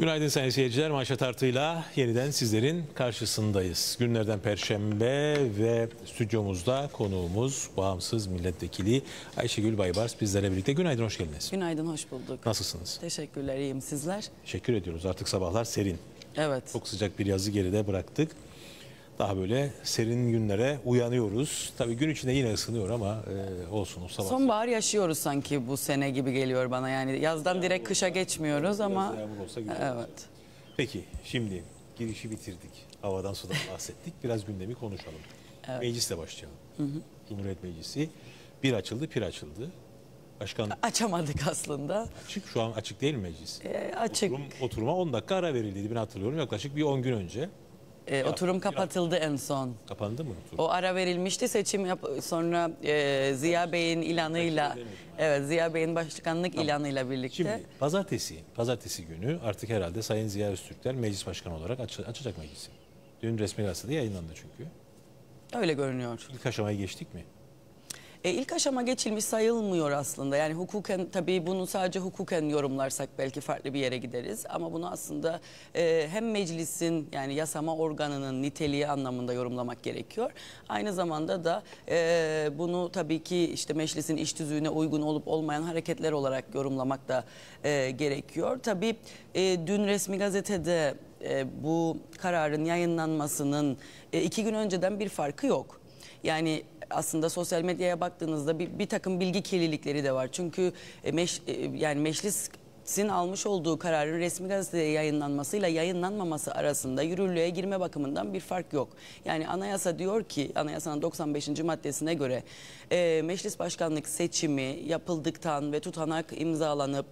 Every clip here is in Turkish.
Günaydın sayın seyirciler. Manşet tartıyla yeniden sizlerin karşısındayız. Günlerden Perşembe ve stüdyomuzda konuğumuz bağımsız milletvekili Ayşegül Baybars bizlerle birlikte. Günaydın, hoş geldiniz. Günaydın, hoş bulduk. Nasılsınız? Teşekkürler, iyiyim sizler. Teşekkür ediyoruz. Artık sabahlar serin. Evet. Çok sıcak bir yazı geride bıraktık daha böyle serin günlere uyanıyoruz. Tabii gün içinde yine ısınıyor ama e, olsun o sabah. Sonbahar yaşıyoruz sanki bu sene gibi geliyor bana. Yani yazdan yağmur direkt kışa olsa, geçmiyoruz ama olsa evet. Peki şimdi girişi bitirdik. Havadan sudan bahsettik. Biraz gündemi konuşalım. Evet. Meclisle başlayalım. Hı hı. Cumhuriyet Meclisi bir açıldı, pir açıldı. Başkan açamadık aslında. Açık şu an açık değil mi meclis? E, açık. Oturum, oturuma 10 dakika ara verildi. Ben hatırlıyorum yaklaşık bir 10 gün önce. E, oturum kapatıldı en son. Kapandı mı? Oturum? O ara verilmişti seçim yap sonra e, Ziya Bey'in ilanıyla evet Ziya Bey'in başkanlık tamam. ilanıyla birlikte. Şimdi pazartesi pazartesi günü artık herhalde Sayın Ziya Öztürkler meclis başkanı olarak aç açacak meclisi. Dün resmi gazetede yayınlandı çünkü. Öyle görünüyor. İlk aşamaya geçtik mi? E, ilk aşama geçilmiş sayılmıyor aslında. Yani hukuken tabii bunu sadece hukuken yorumlarsak belki farklı bir yere gideriz. Ama bunu aslında e, hem meclisin yani yasama organının niteliği anlamında yorumlamak gerekiyor. Aynı zamanda da e, bunu tabii ki işte meclisin iş tüzüğüne uygun olup olmayan hareketler olarak yorumlamak da e, gerekiyor. Tabii e, dün resmi gazetede e, bu kararın yayınlanmasının e, iki gün önceden bir farkı yok. Yani aslında sosyal medyaya baktığınızda bir, bir takım bilgi kirlilikleri de var. Çünkü e, meş, e, yani meclisin almış olduğu kararın resmi gazetede yayınlanmasıyla yayınlanmaması arasında yürürlüğe girme bakımından bir fark yok. Yani anayasa diyor ki anayasanın 95. maddesine göre e, meclis başkanlık seçimi yapıldıktan ve tutanak imzalanıp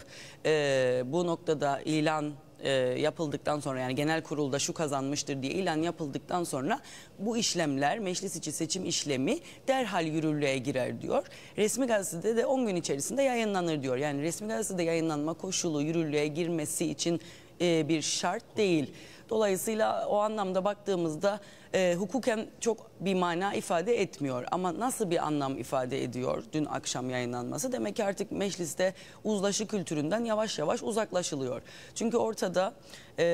e, bu noktada ilan e, yapıldıktan sonra yani genel kurulda şu kazanmıştır diye ilan yapıldıktan sonra bu işlemler meclis içi seçim işlemi derhal yürürlüğe girer diyor. Resmi gazetede de 10 gün içerisinde yayınlanır diyor. Yani resmi gazetede yayınlanma koşulu yürürlüğe girmesi için e, bir şart değil. Dolayısıyla o anlamda baktığımızda e, hukuken çok bir mana ifade etmiyor. Ama nasıl bir anlam ifade ediyor dün akşam yayınlanması? Demek ki artık mecliste uzlaşı kültüründen yavaş yavaş uzaklaşılıyor. Çünkü ortada e,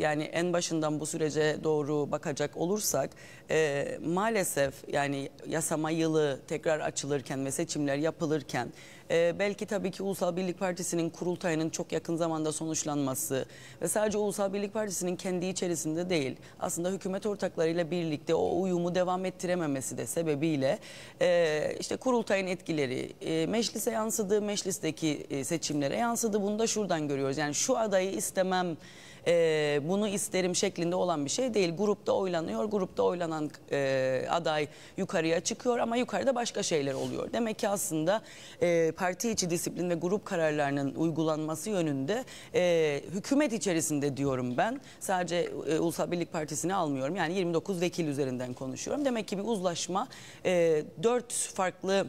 yani en başından bu sürece doğru bakacak olursak e, maalesef yani yasama yılı tekrar açılırken ve seçimler yapılırken e, belki tabii ki Ulusal Birlik Partisi'nin kurultayının çok yakın zamanda sonuçlanması ve sadece Ulusal Birlik Partisi'nin kendi içerisinde değil aslında hükümet ortaklarıyla birlikte o uyumu devam ettirememesi de sebebiyle e, işte kurultayın etkileri e, meclise yansıdı, meclisteki e, seçimlere yansıdı. Bunu da şuradan görüyoruz. Yani şu adayı istemem e, bunu isterim şeklinde olan bir şey değil. Grupta oylanıyor, grupta oylanan e, aday yukarıya çıkıyor ama yukarıda başka şeyler oluyor. Demek ki aslında e, parti içi disiplin ve grup kararlarının uygulanması yönünde e, hükümet içerisinde diyorum ben sadece e, Ulusal Birlik Partisi'ni almıyorum. Yani 29 vekil üzerinden konuşuyorum. Demek ki bir uzlaşma e, 4 farklı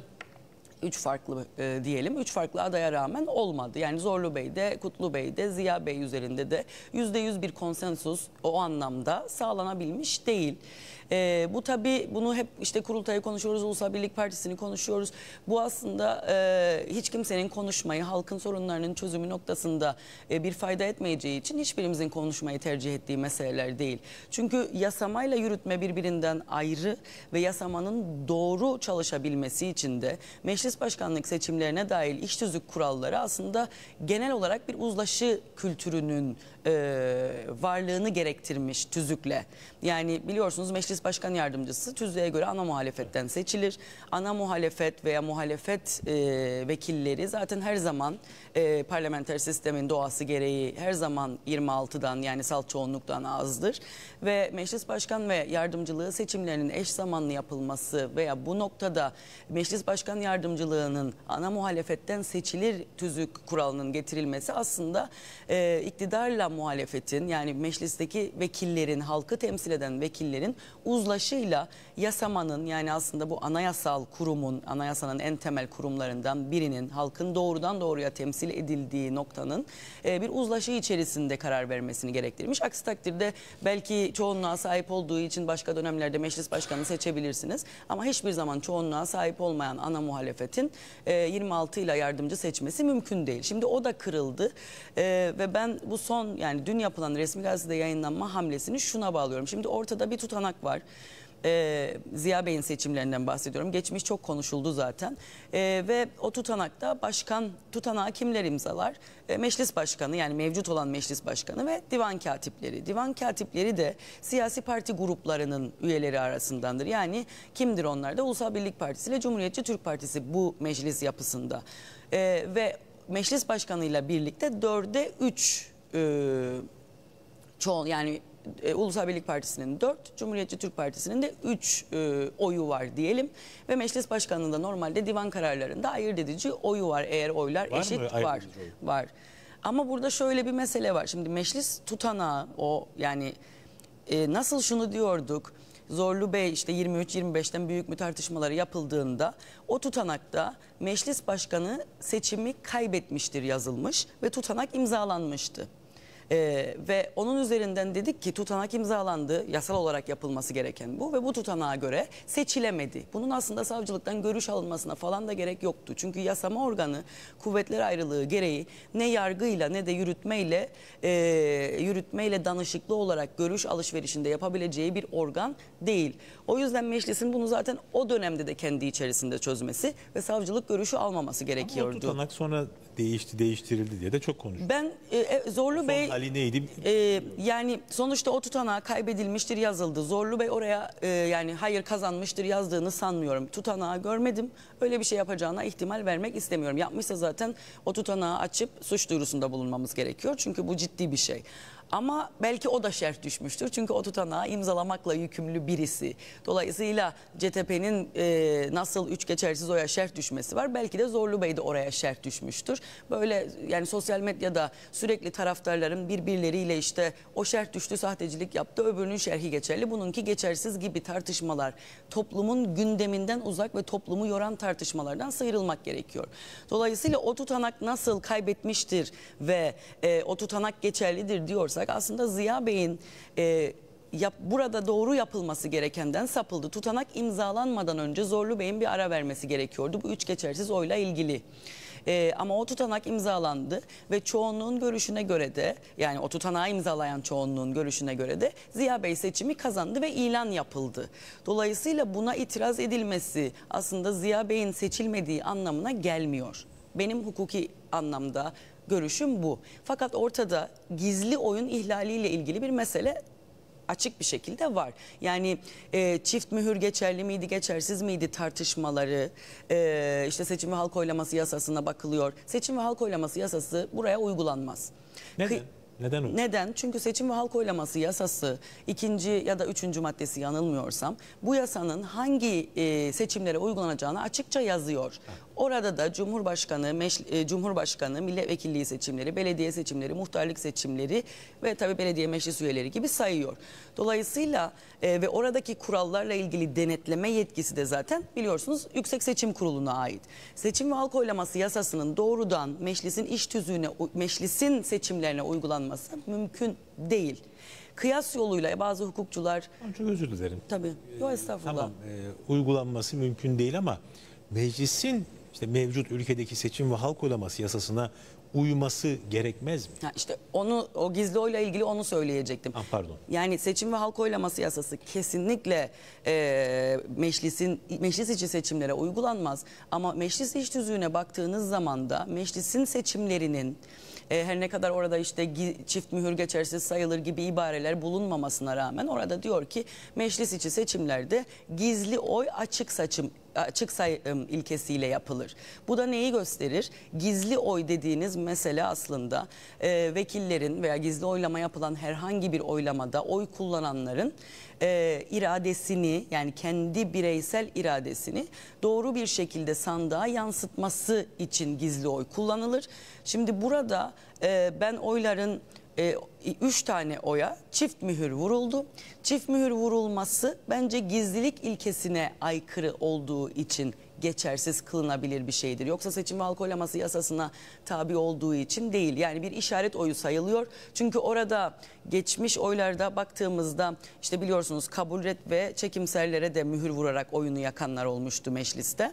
üç farklı e, diyelim, üç farklı adaya rağmen olmadı. Yani Zorlu Bey'de, Kutlu Bey'de, Ziya Bey üzerinde de yüzde yüz bir konsensus o anlamda sağlanabilmiş değil. E, bu tabi bunu hep işte kurultayı konuşuyoruz, Ulusal Birlik Partisi'ni konuşuyoruz. Bu aslında e, hiç kimsenin konuşmayı, halkın sorunlarının çözümü noktasında e, bir fayda etmeyeceği için hiçbirimizin konuşmayı tercih ettiği meseleler değil. Çünkü yasamayla yürütme birbirinden ayrı ve yasamanın doğru çalışabilmesi için de meclis meclis başkanlık seçimlerine dair iş tüzük kuralları aslında genel olarak bir uzlaşı kültürünün e, varlığını gerektirmiş tüzükle. Yani biliyorsunuz meclis başkan yardımcısı tüzüğe göre ana muhalefetten seçilir. Ana muhalefet veya muhalefet e, vekilleri zaten her zaman e, parlamenter sistemin doğası gereği her zaman 26'dan yani salt çoğunluktan azdır. Ve meclis başkan ve yardımcılığı seçimlerinin eş zamanlı yapılması veya bu noktada meclis başkan yardımcısı savcılığının ana muhalefetten seçilir tüzük kuralının getirilmesi aslında e, iktidarla muhalefetin yani meclisteki vekillerin, halkı temsil eden vekillerin uzlaşıyla yasamanın yani aslında bu anayasal kurumun, anayasanın en temel kurumlarından birinin halkın doğrudan doğruya temsil edildiği noktanın e, bir uzlaşı içerisinde karar vermesini gerektirmiş. Aksi takdirde belki çoğunluğa sahip olduğu için başka dönemlerde meclis başkanı seçebilirsiniz ama hiçbir zaman çoğunluğa sahip olmayan ana muhalefet hükümetin 26 e, ile yardımcı seçmesi mümkün değil. Şimdi o da kırıldı e, ve ben bu son yani dün yapılan resmi gazetede yayınlanma hamlesini şuna bağlıyorum. Şimdi ortada bir tutanak var e, Ziya Bey'in seçimlerinden bahsediyorum. Geçmiş çok konuşuldu zaten. E, ve o tutanakta başkan tutanağı kimler imzalar? E, meclis başkanı yani mevcut olan meclis başkanı ve divan katipleri. Divan katipleri de siyasi parti gruplarının üyeleri arasındandır. Yani kimdir onlar da? Ulusal Birlik Partisi ile Cumhuriyetçi Türk Partisi bu meclis yapısında. E, ve meclis başkanıyla birlikte dörde üç e, çoğun yani e, Ulusal Birlik Partisi'nin 4, Cumhuriyetçi Türk Partisi'nin de 3 e, oyu var diyelim. Ve meclis başkanlığında normalde divan kararlarında ayırt edici oyu var eğer oylar var eşit mı? var. Var. var. Ama burada şöyle bir mesele var. Şimdi meclis tutanağı o yani e, nasıl şunu diyorduk. Zorlu Bey işte 23-25'ten büyük mü tartışmaları yapıldığında o tutanakta meclis başkanı seçimi kaybetmiştir yazılmış ve tutanak imzalanmıştı. Ee, ve onun üzerinden dedik ki tutanak imzalandı. Yasal olarak yapılması gereken bu ve bu tutanağa göre seçilemedi. Bunun aslında savcılıktan görüş alınmasına falan da gerek yoktu. Çünkü yasama organı kuvvetler ayrılığı gereği ne yargıyla ne de yürütmeyle e, yürütmeyle danışıklı olarak görüş alışverişinde yapabileceği bir organ değil. O yüzden meclisin bunu zaten o dönemde de kendi içerisinde çözmesi ve savcılık görüşü almaması gerekiyordu. Ama o tutanak sonra değişti, değiştirildi diye de çok konuşuldu. Ben e, e Zorlu Son Bey hali neydi? E, yani sonuçta o tutanağa kaybedilmiştir yazıldı. Zorlu Bey oraya e, yani hayır kazanmıştır yazdığını sanmıyorum. Tutanağı görmedim. Öyle bir şey yapacağına ihtimal vermek istemiyorum. Yapmışsa zaten o tutanağı açıp suç duyurusunda bulunmamız gerekiyor. Çünkü bu ciddi bir şey. Ama belki o da şerh düşmüştür. Çünkü o tutanağı imzalamakla yükümlü birisi. Dolayısıyla CTP'nin e, nasıl üç geçersiz oya şerh düşmesi var. Belki de Zorlu Bey de oraya şerh düşmüştür. Böyle yani sosyal medyada sürekli taraftarların birbirleriyle işte o şerh düştü sahtecilik yaptı. Öbürünün şerhi geçerli. Bununki geçersiz gibi tartışmalar toplumun gündeminden uzak ve toplumu yoran tartışmalardan sıyrılmak gerekiyor. Dolayısıyla o tutanak nasıl kaybetmiştir ve e, o tutanak geçerlidir diyorsa bakarsak aslında Ziya Bey'in e, yap, burada doğru yapılması gerekenden sapıldı. Tutanak imzalanmadan önce Zorlu Bey'in bir ara vermesi gerekiyordu. Bu üç geçersiz oyla ilgili. E, ama o tutanak imzalandı ve çoğunluğun görüşüne göre de yani o tutanağı imzalayan çoğunluğun görüşüne göre de Ziya Bey seçimi kazandı ve ilan yapıldı. Dolayısıyla buna itiraz edilmesi aslında Ziya Bey'in seçilmediği anlamına gelmiyor. Benim hukuki anlamda görüşüm bu. Fakat ortada gizli oyun ihlaliyle ilgili bir mesele açık bir şekilde var. Yani e, çift mühür geçerli miydi, geçersiz miydi tartışmaları, e, işte seçim ve halk oylaması yasasına bakılıyor. Seçim ve halk oylaması yasası buraya uygulanmaz. Neden? neden Neden? Çünkü seçim ve halk oylaması yasası ikinci ya da üçüncü maddesi yanılmıyorsam bu yasanın hangi e, seçimlere uygulanacağını açıkça yazıyor. Orada da Cumhurbaşkanı, meş, e, Cumhurbaşkanı, milletvekilliği seçimleri, belediye seçimleri, muhtarlık seçimleri ve tabii belediye meclis üyeleri gibi sayıyor. Dolayısıyla e, ve oradaki kurallarla ilgili denetleme yetkisi de zaten biliyorsunuz Yüksek Seçim Kurulu'na ait. Seçim ve halk oylaması yasasının doğrudan meclisin iş tüzüğüne, meclisin seçimlerine uygulanması mümkün değil kıyas yoluyla bazı hukukçular... Çok özür dilerim. Tabii. Yok estağfurullah. Tamam e, uygulanması mümkün değil ama meclisin işte mevcut ülkedeki seçim ve halk oylaması yasasına uyması gerekmez mi? Ha işte onu o gizli oyla ilgili onu söyleyecektim. Ha, pardon. Yani seçim ve halk oylaması yasası kesinlikle e, meclisin meclis içi seçimlere uygulanmaz. Ama meclis iş tüzüğüne baktığınız zaman da meclisin seçimlerinin e, her ne kadar orada işte çift mühür geçersiz sayılır gibi ibareler bulunmamasına rağmen orada diyor ki meclis içi seçimlerde gizli oy açık seçim açık sayım ilkesiyle yapılır. Bu da neyi gösterir? Gizli oy dediğiniz mesele aslında e, vekillerin veya gizli oylama yapılan herhangi bir oylamada oy kullananların e, iradesini yani kendi bireysel iradesini doğru bir şekilde sandığa yansıtması için gizli oy kullanılır. Şimdi burada e, ben oyların e, üç tane oya çift mühür vuruldu. Çift mühür vurulması bence gizlilik ilkesine aykırı olduğu için geçersiz kılınabilir bir şeydir. Yoksa seçim ve halk oylaması yasasına tabi olduğu için değil. Yani bir işaret oyu sayılıyor. Çünkü orada geçmiş oylarda baktığımızda işte biliyorsunuz kabul red ve çekimserlere de mühür vurarak oyunu yakanlar olmuştu mecliste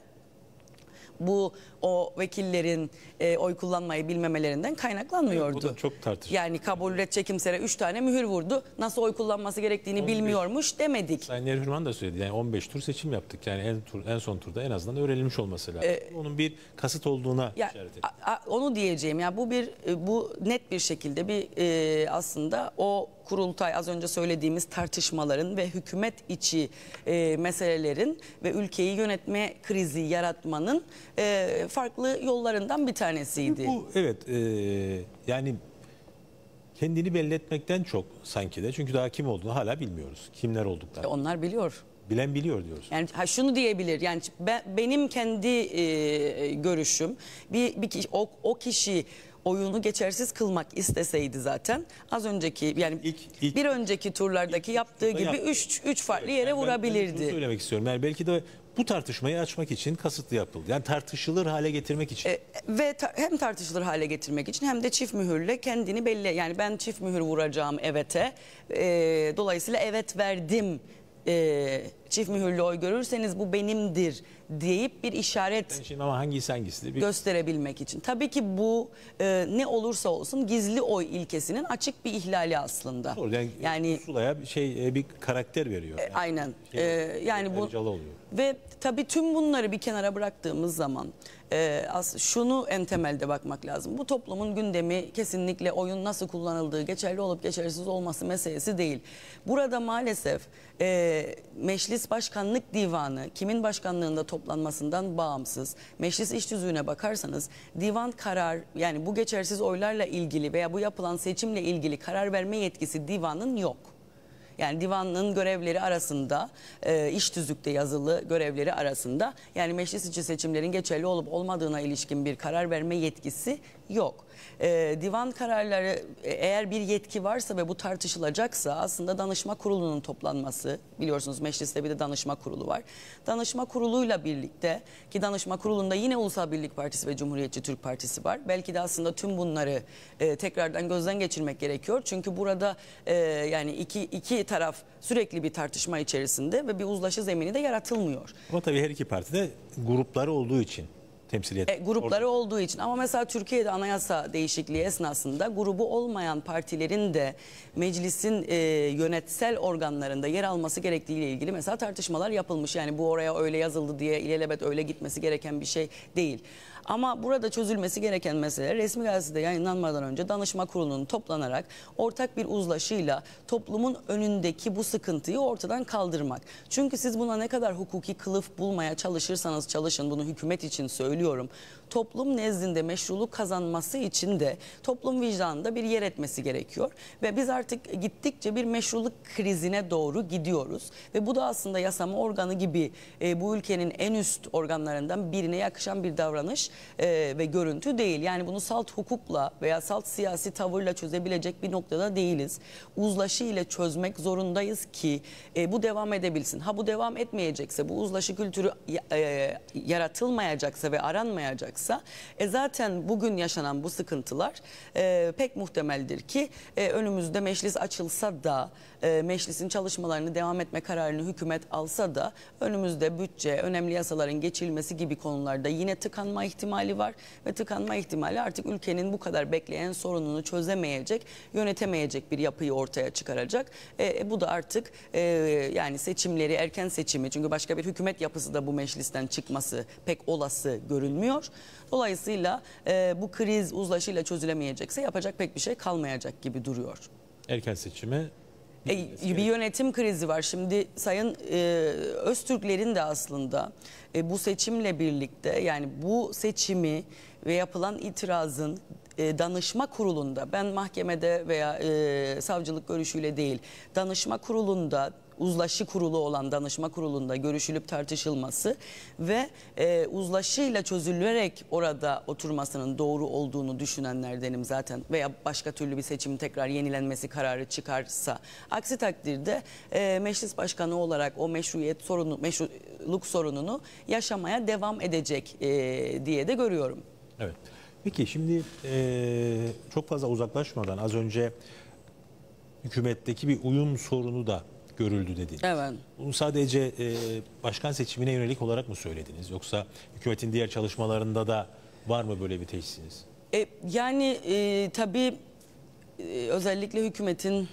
bu o vekillerin e, oy kullanmayı bilmemelerinden kaynaklanmıyordu. Bu da çok tartışıldı. Yani kabul edecek kimsere 3 tane mühür vurdu. Nasıl oy kullanması gerektiğini 15, bilmiyormuş demedik. Sayın Erhürman da söyledi. Yani 15 tur seçim yaptık. Yani en, tur, en son turda en azından öğrenilmiş olması lazım. Ee, Onun bir kasıt olduğuna ya, işaret etti. Onu diyeceğim. Yani bu bir e, bu net bir şekilde bir e, aslında o kurultay az önce söylediğimiz tartışmaların ve hükümet içi e, meselelerin ve ülkeyi yönetme krizi yaratmanın e, farklı yollarından bir tanesiydi. Bu evet e, yani kendini belli etmekten çok sanki de. Çünkü daha kim olduğunu hala bilmiyoruz. Kimler olduklar. E onlar biliyor. Bilen biliyor diyoruz. Yani ha şunu diyebilir. Yani ben, benim kendi e, görüşüm bir, bir kişi, o, o kişi oyunu geçersiz kılmak isteseydi zaten az önceki yani ilk, ilk, bir önceki turlardaki ilk, yaptığı gibi 3 3 farklı evet, yere yani vurabilirdi. Ben, ben söylemek istiyorum. Yani belki de bu tartışmayı açmak için kasıtlı yapıldı. Yani tartışılır hale getirmek için. E, ve ta hem tartışılır hale getirmek için hem de çift mühürle kendini belli. Yani ben çift mühür vuracağım evete. E, dolayısıyla evet verdim. E, çift mühürlü oy görürseniz bu benimdir deyip bir işaret şimdi ama hangisi hangisi bir... gösterebilmek için. Tabii ki bu e, ne olursa olsun gizli oy ilkesinin açık bir ihlali aslında. Doğru, yani, yani Sula'ya şey e, bir karakter veriyor. E, yani, aynen. Şey, e, yani e, bu oluyor. ve tabii tüm bunları bir kenara bıraktığımız zaman e, as şunu en temelde bakmak lazım. Bu toplumun gündemi kesinlikle oyun nasıl kullanıldığı geçerli olup geçersiz olması meselesi değil. Burada maalesef e, Meclis Başkanlık Divanı kimin başkanlığında toplanmasından bağımsız. Meclis iş düzüğüne bakarsanız divan karar yani bu geçersiz oylarla ilgili veya bu yapılan seçimle ilgili karar verme yetkisi divanın yok. Yani divanın görevleri arasında e, iş tüzükte yazılı görevleri arasında yani meclis içi seçimlerin geçerli olup olmadığına ilişkin bir karar verme yetkisi yok. E, divan kararları e, eğer bir yetki varsa ve bu tartışılacaksa aslında danışma kurulunun toplanması biliyorsunuz mecliste bir de danışma kurulu var. Danışma kuruluyla birlikte ki danışma kurulunda yine Ulusal Birlik Partisi ve Cumhuriyetçi Türk Partisi var. Belki de aslında tüm bunları e, tekrardan gözden geçirmek gerekiyor. Çünkü burada e, yani iki, iki taraf sürekli bir tartışma içerisinde ve bir uzlaşı zemini de yaratılmıyor. Ama tabii her iki partide grupları olduğu için temsiliyet. E, grupları Orada. olduğu için ama mesela Türkiye'de anayasa değişikliği esnasında grubu olmayan partilerin de meclisin e, yönetsel organlarında yer alması gerektiğiyle ilgili mesela tartışmalar yapılmış. Yani bu oraya öyle yazıldı diye ilelebet öyle gitmesi gereken bir şey değil. Ama burada çözülmesi gereken mesele resmi gazetede yayınlanmadan önce danışma kurulunun toplanarak ortak bir uzlaşıyla toplumun önündeki bu sıkıntıyı ortadan kaldırmak. Çünkü siz buna ne kadar hukuki kılıf bulmaya çalışırsanız çalışın bunu hükümet için söylüyorum. Toplum nezdinde meşruluk kazanması için de toplum vicdanında bir yer etmesi gerekiyor. Ve biz artık gittikçe bir meşruluk krizine doğru gidiyoruz. Ve bu da aslında yasama organı gibi e, bu ülkenin en üst organlarından birine yakışan bir davranış e, ve görüntü değil. Yani bunu salt hukukla veya salt siyasi tavırla çözebilecek bir noktada değiliz. Uzlaşı ile çözmek zorundayız ki e, bu devam edebilsin. Ha bu devam etmeyecekse, bu uzlaşı kültürü e, e, yaratılmayacaksa ve aranmayacaksa e, zaten bugün yaşanan bu sıkıntılar e, pek muhtemeldir ki e, önümüzde meclis açılsa da e, meclisin çalışmalarını devam etme kararını hükümet alsa da önümüzde bütçe, önemli yasaların geçilmesi gibi konularda yine tıkanma ihtiyacı ihtimali var ve tıkanma ihtimali artık ülkenin bu kadar bekleyen sorununu çözemeyecek, yönetemeyecek bir yapıyı ortaya çıkaracak. E, e, bu da artık e, yani seçimleri erken seçimi çünkü başka bir hükümet yapısı da bu meclisten çıkması pek olası görünmüyor. Dolayısıyla e, bu kriz uzlaşıyla çözülemeyecekse yapacak pek bir şey kalmayacak gibi duruyor. Erken seçime e, bir yönetim krizi var. Şimdi Sayın e, Öztürklerin de aslında e, bu seçimle birlikte yani bu seçimi ve yapılan itirazın e, danışma kurulunda ben mahkemede veya e, savcılık görüşüyle değil danışma kurulunda uzlaşı kurulu olan danışma kurulunda görüşülüp tartışılması ve e, uzlaşıyla çözülerek orada oturmasının doğru olduğunu düşünenlerdenim zaten veya başka türlü bir seçim tekrar yenilenmesi kararı çıkarsa. Aksi takdirde e, meclis başkanı olarak o meşruiyet sorunu, meşruluk sorununu yaşamaya devam edecek e, diye de görüyorum. Evet. Peki şimdi e, çok fazla uzaklaşmadan az önce hükümetteki bir uyum sorunu da görüldü dediniz. Evet. Bunu sadece e, başkan seçimine yönelik olarak mı söylediniz? Yoksa hükümetin diğer çalışmalarında da var mı böyle bir teşhisiniz? E, yani e, tabii e, özellikle hükümetin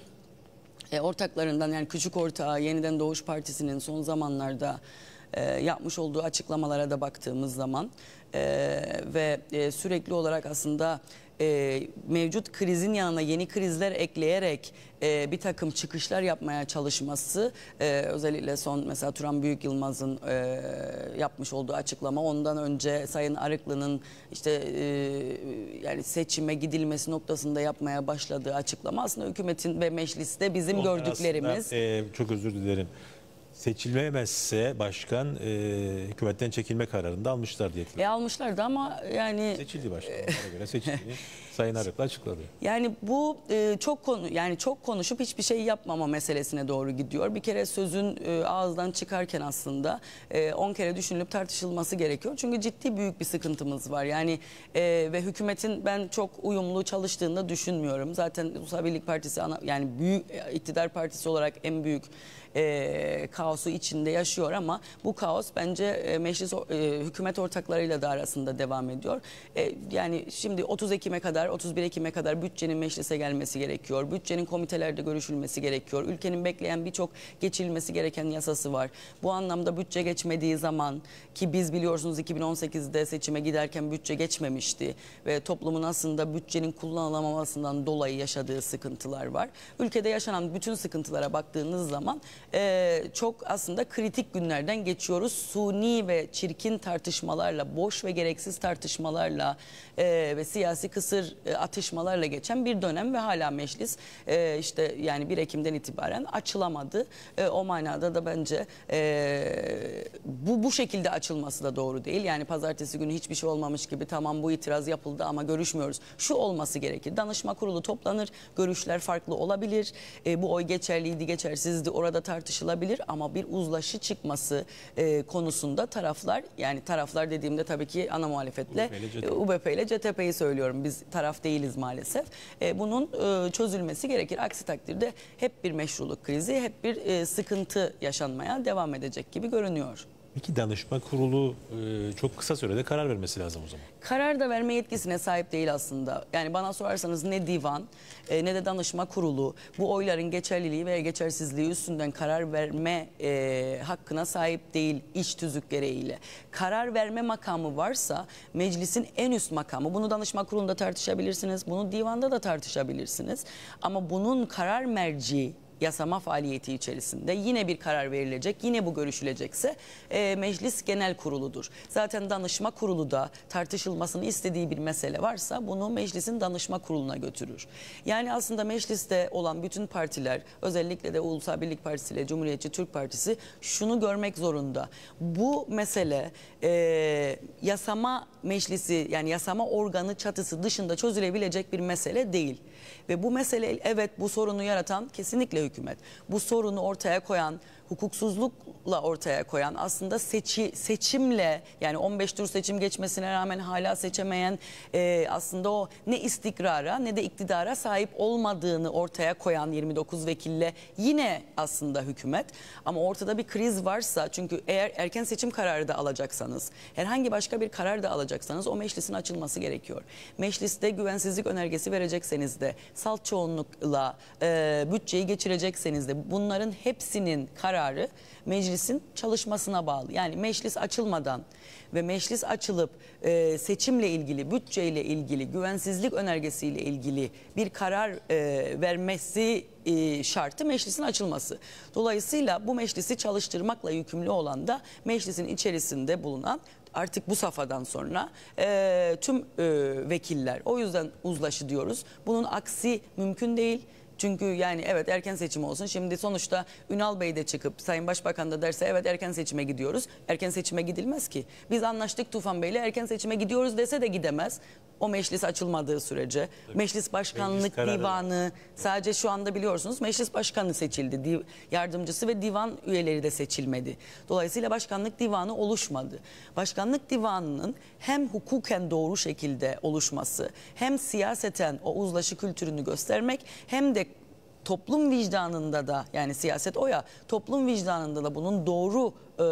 e, ortaklarından yani küçük ortağı Yeniden Doğuş Partisi'nin son zamanlarda e, yapmış olduğu açıklamalara da baktığımız zaman e, ve e, sürekli olarak aslında e, mevcut krizin yanına yeni krizler ekleyerek e, bir takım çıkışlar yapmaya çalışması e, özellikle son mesela Turan Büyük Yılmaz'ın e, yapmış olduğu açıklama ondan önce Sayın Arıklı'nın işte e, yani seçime gidilmesi noktasında yapmaya başladığı açıklama aslında hükümetin ve mecliste bizim Onlar gördüklerimiz. Aslında, e, çok özür dilerim seçilmemezse başkan e, hükümetten çekilme kararını da almışlar diye. E almışlardı ama yani... Seçildi başkan. göre seçildi. Sayın Arıklı açıkladı. Yani bu e, çok konu yani çok konuşup hiçbir şey yapmama meselesine doğru gidiyor. Bir kere sözün e, ağızdan çıkarken aslında 10 e, kere düşünülüp tartışılması gerekiyor. Çünkü ciddi büyük bir sıkıntımız var. Yani e, ve hükümetin ben çok uyumlu çalıştığını düşünmüyorum. Zaten Ulusal Birlik Partisi ana, yani büyük e, iktidar partisi olarak en büyük e, kaosu içinde yaşıyor ama bu kaos bence e, meclis e, hükümet ortaklarıyla da arasında devam ediyor. E, yani şimdi 30 Ekim'e kadar 31 Ekim'e kadar bütçenin meclise gelmesi gerekiyor. Bütçenin komitelerde görüşülmesi gerekiyor. Ülkenin bekleyen birçok geçilmesi gereken yasası var. Bu anlamda bütçe geçmediği zaman ki biz biliyorsunuz 2018'de seçime giderken bütçe geçmemişti ve toplumun aslında bütçenin kullanılamamasından dolayı yaşadığı sıkıntılar var. Ülkede yaşanan bütün sıkıntılara baktığınız zaman e, çok aslında kritik günlerden geçiyoruz. Suni ve çirkin tartışmalarla, boş ve gereksiz tartışmalarla e, ve siyasi kısır e, atışmalarla geçen bir dönem ve hala meclis e, işte yani 1 Ekim'den itibaren açılamadı. E, o manada da bence e, bu bu şekilde açılması da doğru değil. Yani pazartesi günü hiçbir şey olmamış gibi tamam bu itiraz yapıldı ama görüşmüyoruz. Şu olması gerekir. Danışma kurulu toplanır, görüşler farklı olabilir. E, bu oy geçerliydi, geçersizdi. Orada tartışmalar tartışılabilir ama bir uzlaşı çıkması e, konusunda taraflar yani taraflar dediğimde tabii ki ana muhalefetle UBP ile CTP'yi söylüyorum. Biz taraf değiliz maalesef. E, bunun e, çözülmesi gerekir. Aksi takdirde hep bir meşruluk krizi, hep bir e, sıkıntı yaşanmaya devam edecek gibi görünüyor. Peki danışma kurulu e, çok kısa sürede karar vermesi lazım o zaman. Karar da verme yetkisine sahip değil aslında. Yani bana sorarsanız ne divan e, ne de danışma kurulu bu oyların geçerliliği veya geçersizliği üstünden karar verme e, hakkına sahip değil iş tüzük gereğiyle. Karar verme makamı varsa meclisin en üst makamı. Bunu danışma kurulunda tartışabilirsiniz, bunu divanda da tartışabilirsiniz. Ama bunun karar merci yasama faaliyeti içerisinde yine bir karar verilecek, yine bu görüşülecekse e, meclis genel kuruludur. Zaten danışma kurulu da tartışılmasını istediği bir mesele varsa bunu meclisin danışma kuruluna götürür. Yani aslında mecliste olan bütün partiler özellikle de Ulusal Birlik Partisi ile Cumhuriyetçi Türk Partisi şunu görmek zorunda. Bu mesele e, yasama meclisi yani yasama organı çatısı dışında çözülebilecek bir mesele değil. Ve bu mesele evet bu sorunu yaratan kesinlikle hükümet. Bu sorunu ortaya koyan hukuksuzlukla ortaya koyan aslında seçi, seçimle yani 15 tur seçim geçmesine rağmen hala seçemeyen e, aslında o ne istikrara ne de iktidara sahip olmadığını ortaya koyan 29 vekille yine aslında hükümet ama ortada bir kriz varsa çünkü eğer erken seçim kararı da alacaksanız herhangi başka bir karar da alacaksanız o meclisin açılması gerekiyor. Mecliste güvensizlik önergesi verecekseniz de salt çoğunlukla e, bütçeyi geçirecekseniz de bunların hepsinin karar kararı meclisin çalışmasına bağlı. Yani meclis açılmadan ve meclis açılıp e, seçimle ilgili, bütçeyle ilgili, güvensizlik önergesiyle ilgili bir karar e, vermesi e, şartı meclisin açılması. Dolayısıyla bu meclisi çalıştırmakla yükümlü olan da meclisin içerisinde bulunan artık bu safadan sonra e, tüm e, vekiller. O yüzden uzlaşı diyoruz. Bunun aksi mümkün değil. Çünkü yani evet erken seçim olsun. Şimdi sonuçta Ünal Bey de çıkıp Sayın Başbakan da derse evet erken seçime gidiyoruz. Erken seçime gidilmez ki. Biz anlaştık Tufan Bey'le erken seçime gidiyoruz dese de gidemez. O meclis açılmadığı sürece. Tabii. Meclis Başkanlık Meclis Divanı sadece şu anda biliyorsunuz meclis başkanı seçildi. Div, yardımcısı ve divan üyeleri de seçilmedi. Dolayısıyla Başkanlık Divanı oluşmadı. Başkanlık Divanı'nın hem hukuken doğru şekilde oluşması hem siyaseten o uzlaşı kültürünü göstermek hem de toplum vicdanında da yani siyaset o ya toplum vicdanında da bunun doğru e,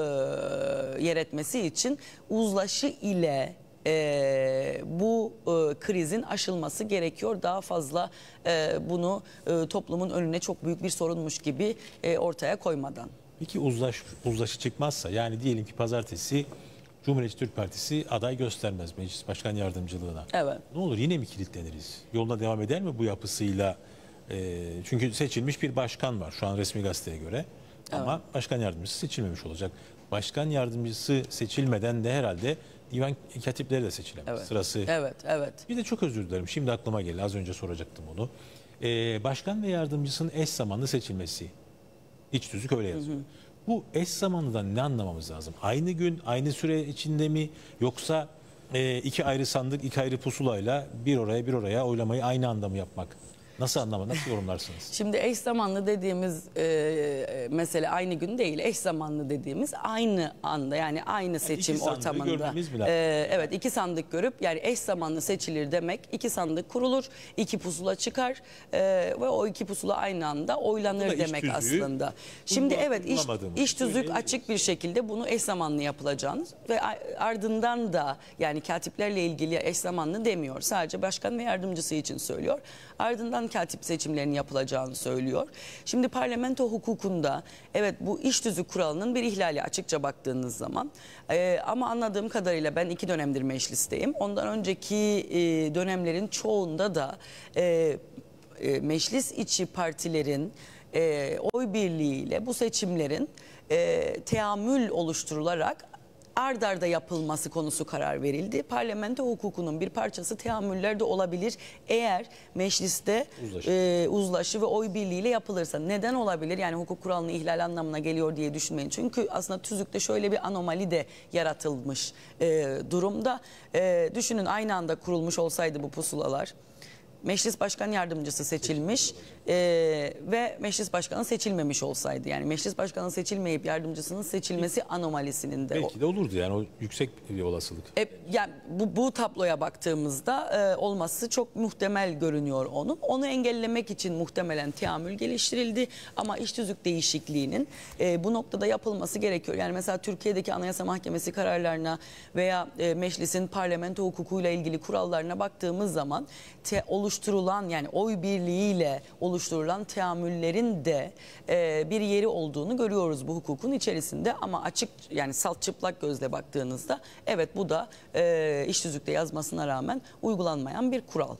yer etmesi için uzlaşı ile e, bu e, krizin aşılması gerekiyor. Daha fazla e, bunu e, toplumun önüne çok büyük bir sorunmuş gibi e, ortaya koymadan. Peki uzlaş, uzlaşı çıkmazsa yani diyelim ki pazartesi Cumhuriyetçi Türk Partisi aday göstermez meclis başkan yardımcılığına. Evet. Ne olur yine mi kilitleniriz? Yoluna devam eder mi bu yapısıyla? E, çünkü seçilmiş bir başkan var şu an resmi gazeteye göre. Evet. Ama başkan yardımcısı seçilmemiş olacak. Başkan yardımcısı seçilmeden de herhalde divan katipleri de seçilemez. Evet. Sırası. Evet, evet. Bir de çok özür dilerim. Şimdi aklıma geldi. Az önce soracaktım onu. Ee, başkan ve yardımcısının eş zamanlı seçilmesi. İç tüzük öyle yazıyor. Hı hı. Bu eş zamanlıdan ne anlamamız lazım? Aynı gün, aynı süre içinde mi? Yoksa e, iki ayrı sandık, iki ayrı pusulayla bir oraya bir oraya oylamayı aynı anda mı yapmak Nasıl anlama, nasıl yorumlarsınız? Şimdi eş zamanlı dediğimiz e, e, mesele aynı gün değil. Eş zamanlı dediğimiz aynı anda yani aynı seçim yani ortamında. E, evet iki sandık görüp yani eş zamanlı seçilir demek iki sandık kurulur, iki pusula çıkar e, ve o iki pusula aynı anda oylanır demek tüzüğü, aslında. Şimdi evet iş, iş tüzük açık bir şey. şekilde bunu eş zamanlı yapılacağını ve ardından da yani katiplerle ilgili eş zamanlı demiyor. Sadece başkan ve yardımcısı için söylüyor. Ardından başkan katip seçimlerinin yapılacağını söylüyor. Şimdi parlamento hukukunda evet bu iş düzü kuralının bir ihlali açıkça baktığınız zaman. E, ama anladığım kadarıyla ben iki dönemdir meclisteyim. Ondan önceki e, dönemlerin çoğunda da e, e, meclis içi partilerin e, oy birliğiyle bu seçimlerin e, teamül oluşturularak ard arda yapılması konusu karar verildi. Parlamento hukukunun bir parçası teamüller de olabilir eğer mecliste uzlaşı, e, uzlaşı ve oy birliğiyle yapılırsa. Neden olabilir? Yani hukuk kuralını ihlal anlamına geliyor diye düşünmeyin. Çünkü aslında tüzükte şöyle bir anomali de yaratılmış e, durumda. E, düşünün aynı anda kurulmuş olsaydı bu pusulalar. Meclis Başkan Yardımcısı seçilmiş e, ve meclis başkanı seçilmemiş olsaydı yani meclis başkanı seçilmeyip yardımcısının seçilmesi anomalisinin de belki de olurdu yani o yüksek bir olasılık. E, yani bu, bu tabloya baktığımızda e, olması çok muhtemel görünüyor onun. Onu engellemek için muhtemelen teamül geliştirildi ama iş tüzük değişikliğinin e, bu noktada yapılması gerekiyor. Yani mesela Türkiye'deki Anayasa Mahkemesi kararlarına veya e, meclisin parlamento hukukuyla ilgili kurallarına baktığımız zaman te, oluşturulan yani oy birliğiyle oluşturulan oluşturulan teamüllerin de e, bir yeri olduğunu görüyoruz bu hukukun içerisinde ama açık yani salt çıplak gözle baktığınızda evet bu da e, iş yazmasına rağmen uygulanmayan bir kural.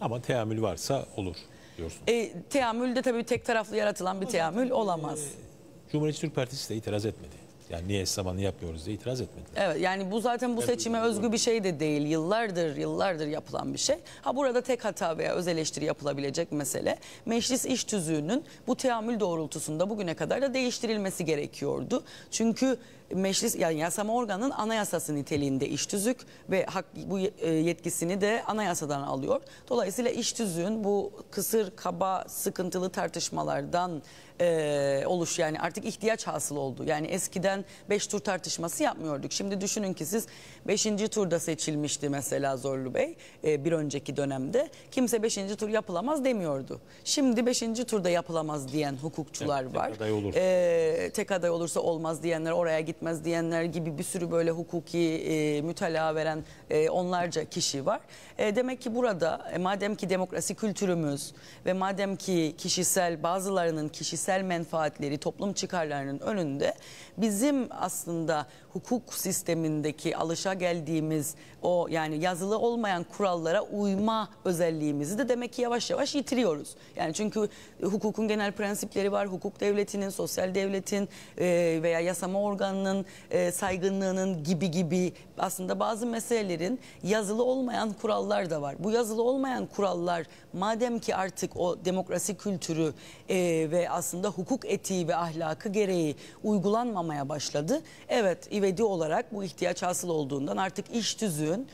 Ama teamül varsa olur diyorsunuz. E, teamül de tabii tek taraflı yaratılan bir teamül olamaz. E, Cumhuriyetçi Türk Partisi de itiraz etmedi. Yani niye eş zamanlı yapmıyoruz diye itiraz etmediler. Evet yani bu zaten bu seçime özgü bir şey de değil. Yıllardır yıllardır yapılan bir şey. Ha burada tek hata veya öz eleştiri yapılabilecek mesele meclis iş tüzüğünün bu teamül doğrultusunda bugüne kadar da değiştirilmesi gerekiyordu. Çünkü meclis yani yasama organının anayasası niteliğinde iş tüzük ve hak, bu e, yetkisini de anayasadan alıyor. Dolayısıyla iş tüzüğün bu kısır, kaba, sıkıntılı tartışmalardan e, oluş yani artık ihtiyaç hasıl oldu. Yani eskiden 5 tur tartışması yapmıyorduk. Şimdi düşünün ki siz 5. turda seçilmişti mesela Zorlu Bey e, bir önceki dönemde. Kimse 5. tur yapılamaz demiyordu. Şimdi 5. turda yapılamaz diyen hukukçular evet, var. aday, olur. e, tek aday olursa olmaz diyenler oraya git gerekmez diyenler gibi bir sürü böyle hukuki e, mütalaa veren e, onlarca kişi var. E, demek ki burada e, madem ki demokrasi kültürümüz ve madem ki kişisel bazılarının kişisel menfaatleri toplum çıkarlarının önünde bizim aslında hukuk sistemindeki alışa geldiğimiz o yani yazılı olmayan kurallara uyma özelliğimizi de demek ki yavaş yavaş yitiriyoruz. Yani çünkü hukukun genel prensipleri var. Hukuk devletinin, sosyal devletin e, veya yasama organının hakkının e, saygınlığının gibi gibi aslında bazı meselelerin yazılı olmayan kurallar da var. Bu yazılı olmayan kurallar madem ki artık o demokrasi kültürü e, ve aslında hukuk etiği ve ahlakı gereği uygulanmamaya başladı. Evet ivedi olarak bu ihtiyaç hasıl olduğundan artık iş tüzüğün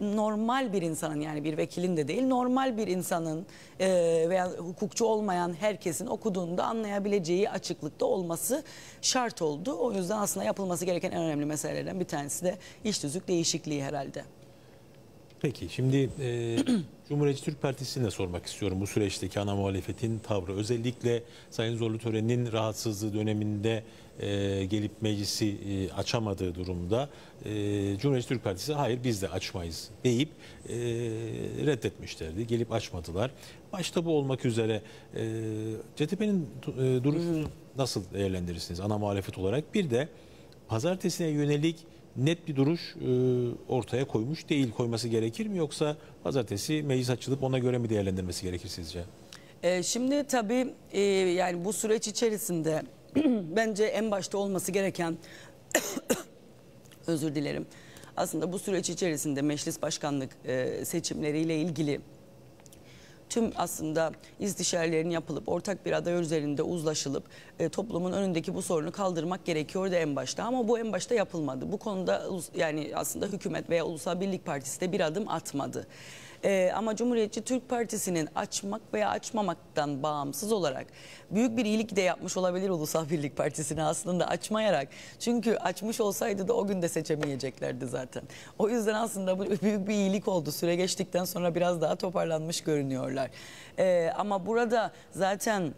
normal bir insanın yani bir vekilin de değil normal bir insanın e, veya hukukçu olmayan herkesin okuduğunda anlayabileceği açıklıkta olması şart oldu. O yüzden aslında yapılması gereken en önemli meselelerden bir tanesi de iş tüzük değişikliği herhalde. Peki şimdi e, Cumhuriyetçi Türk Partisi'ne sormak istiyorum bu süreçteki ana muhalefetin tavrı. Özellikle Sayın Zorlu Tören'in rahatsızlığı döneminde e, gelip meclisi e, açamadığı durumda e, Cumhuriyet Türk Partisi hayır biz de açmayız deyip e, reddetmişlerdi. Gelip açmadılar. Başta bu olmak üzere e, CTP'nin e, duruşunu nasıl değerlendirirsiniz ana muhalefet olarak? Bir de pazartesine yönelik net bir duruş e, ortaya koymuş değil. Koyması gerekir mi yoksa pazartesi meclis açılıp ona göre mi değerlendirmesi gerekir sizce? E, şimdi tabii e, yani bu süreç içerisinde bence en başta olması gereken özür dilerim. Aslında bu süreç içerisinde meclis başkanlık e, seçimleriyle ilgili tüm aslında istişarelerin yapılıp ortak bir aday üzerinde uzlaşılıp e, toplumun önündeki bu sorunu kaldırmak gerekiyordu en başta ama bu en başta yapılmadı. Bu konuda yani aslında hükümet veya Ulusal Birlik Partisi de bir adım atmadı. E, ama Cumhuriyetçi Türk Partisi'nin açmak veya açmamaktan bağımsız olarak büyük bir iyilik de yapmış olabilir Ulusal Birlik Partisi'ni aslında açmayarak. Çünkü açmış olsaydı da o gün de seçemeyeceklerdi zaten. O yüzden aslında bu büyük bir iyilik oldu. Süre geçtikten sonra biraz daha toparlanmış görünüyorlar. E, ama burada zaten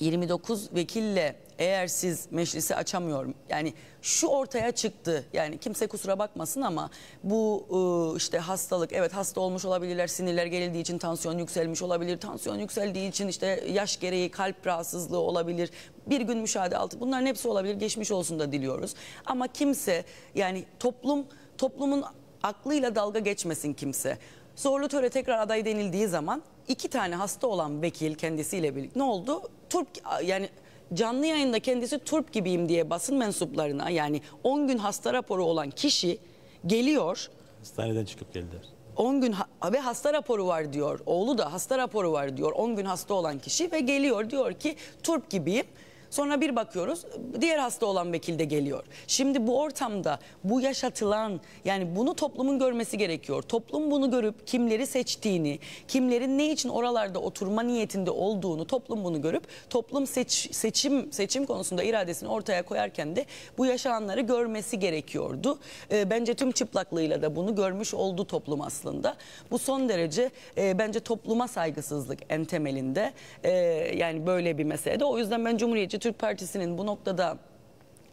29 vekille eğer siz meclisi açamıyorum yani şu ortaya çıktı yani kimse kusura bakmasın ama bu e, işte hastalık evet hasta olmuş olabilirler sinirler gerildiği için tansiyon yükselmiş olabilir tansiyon yükseldiği için işte yaş gereği kalp rahatsızlığı olabilir bir gün müşahede altı bunların hepsi olabilir geçmiş olsun da diliyoruz ama kimse yani toplum toplumun aklıyla dalga geçmesin kimse. Zorlu töre tekrar aday denildiği zaman iki tane hasta olan vekil kendisiyle birlikte ne oldu? turp yani canlı yayında kendisi turp gibiyim diye basın mensuplarına yani 10 gün hasta raporu olan kişi geliyor. Hastaneden çıkıp geldiler. 10 gün ha ve hasta raporu var diyor. Oğlu da hasta raporu var diyor. 10 gün hasta olan kişi ve geliyor diyor ki turp gibiyim. Sonra bir bakıyoruz diğer hasta olan vekil de geliyor. Şimdi bu ortamda bu yaşatılan yani bunu toplumun görmesi gerekiyor. Toplum bunu görüp kimleri seçtiğini, kimlerin ne için oralarda oturma niyetinde olduğunu toplum bunu görüp toplum seç, seçim seçim konusunda iradesini ortaya koyarken de bu yaşananları görmesi gerekiyordu. E, bence tüm çıplaklığıyla da bunu görmüş oldu toplum aslında. Bu son derece e, bence topluma saygısızlık en temelinde. E, yani böyle bir meselede. O yüzden ben Cumhuriyetçi Türk Partisi'nin bu noktada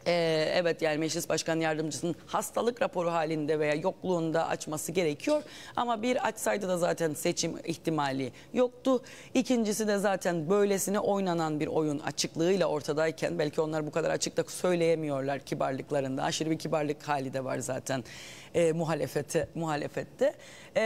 ee, evet yani meclis başkan yardımcısının hastalık raporu halinde veya yokluğunda açması gerekiyor. Ama bir açsaydı da zaten seçim ihtimali yoktu. İkincisi de zaten böylesine oynanan bir oyun açıklığıyla ortadayken belki onlar bu kadar açıkta söyleyemiyorlar kibarlıklarında. Aşırı bir kibarlık hali de var zaten e, muhalefete muhalefette. E,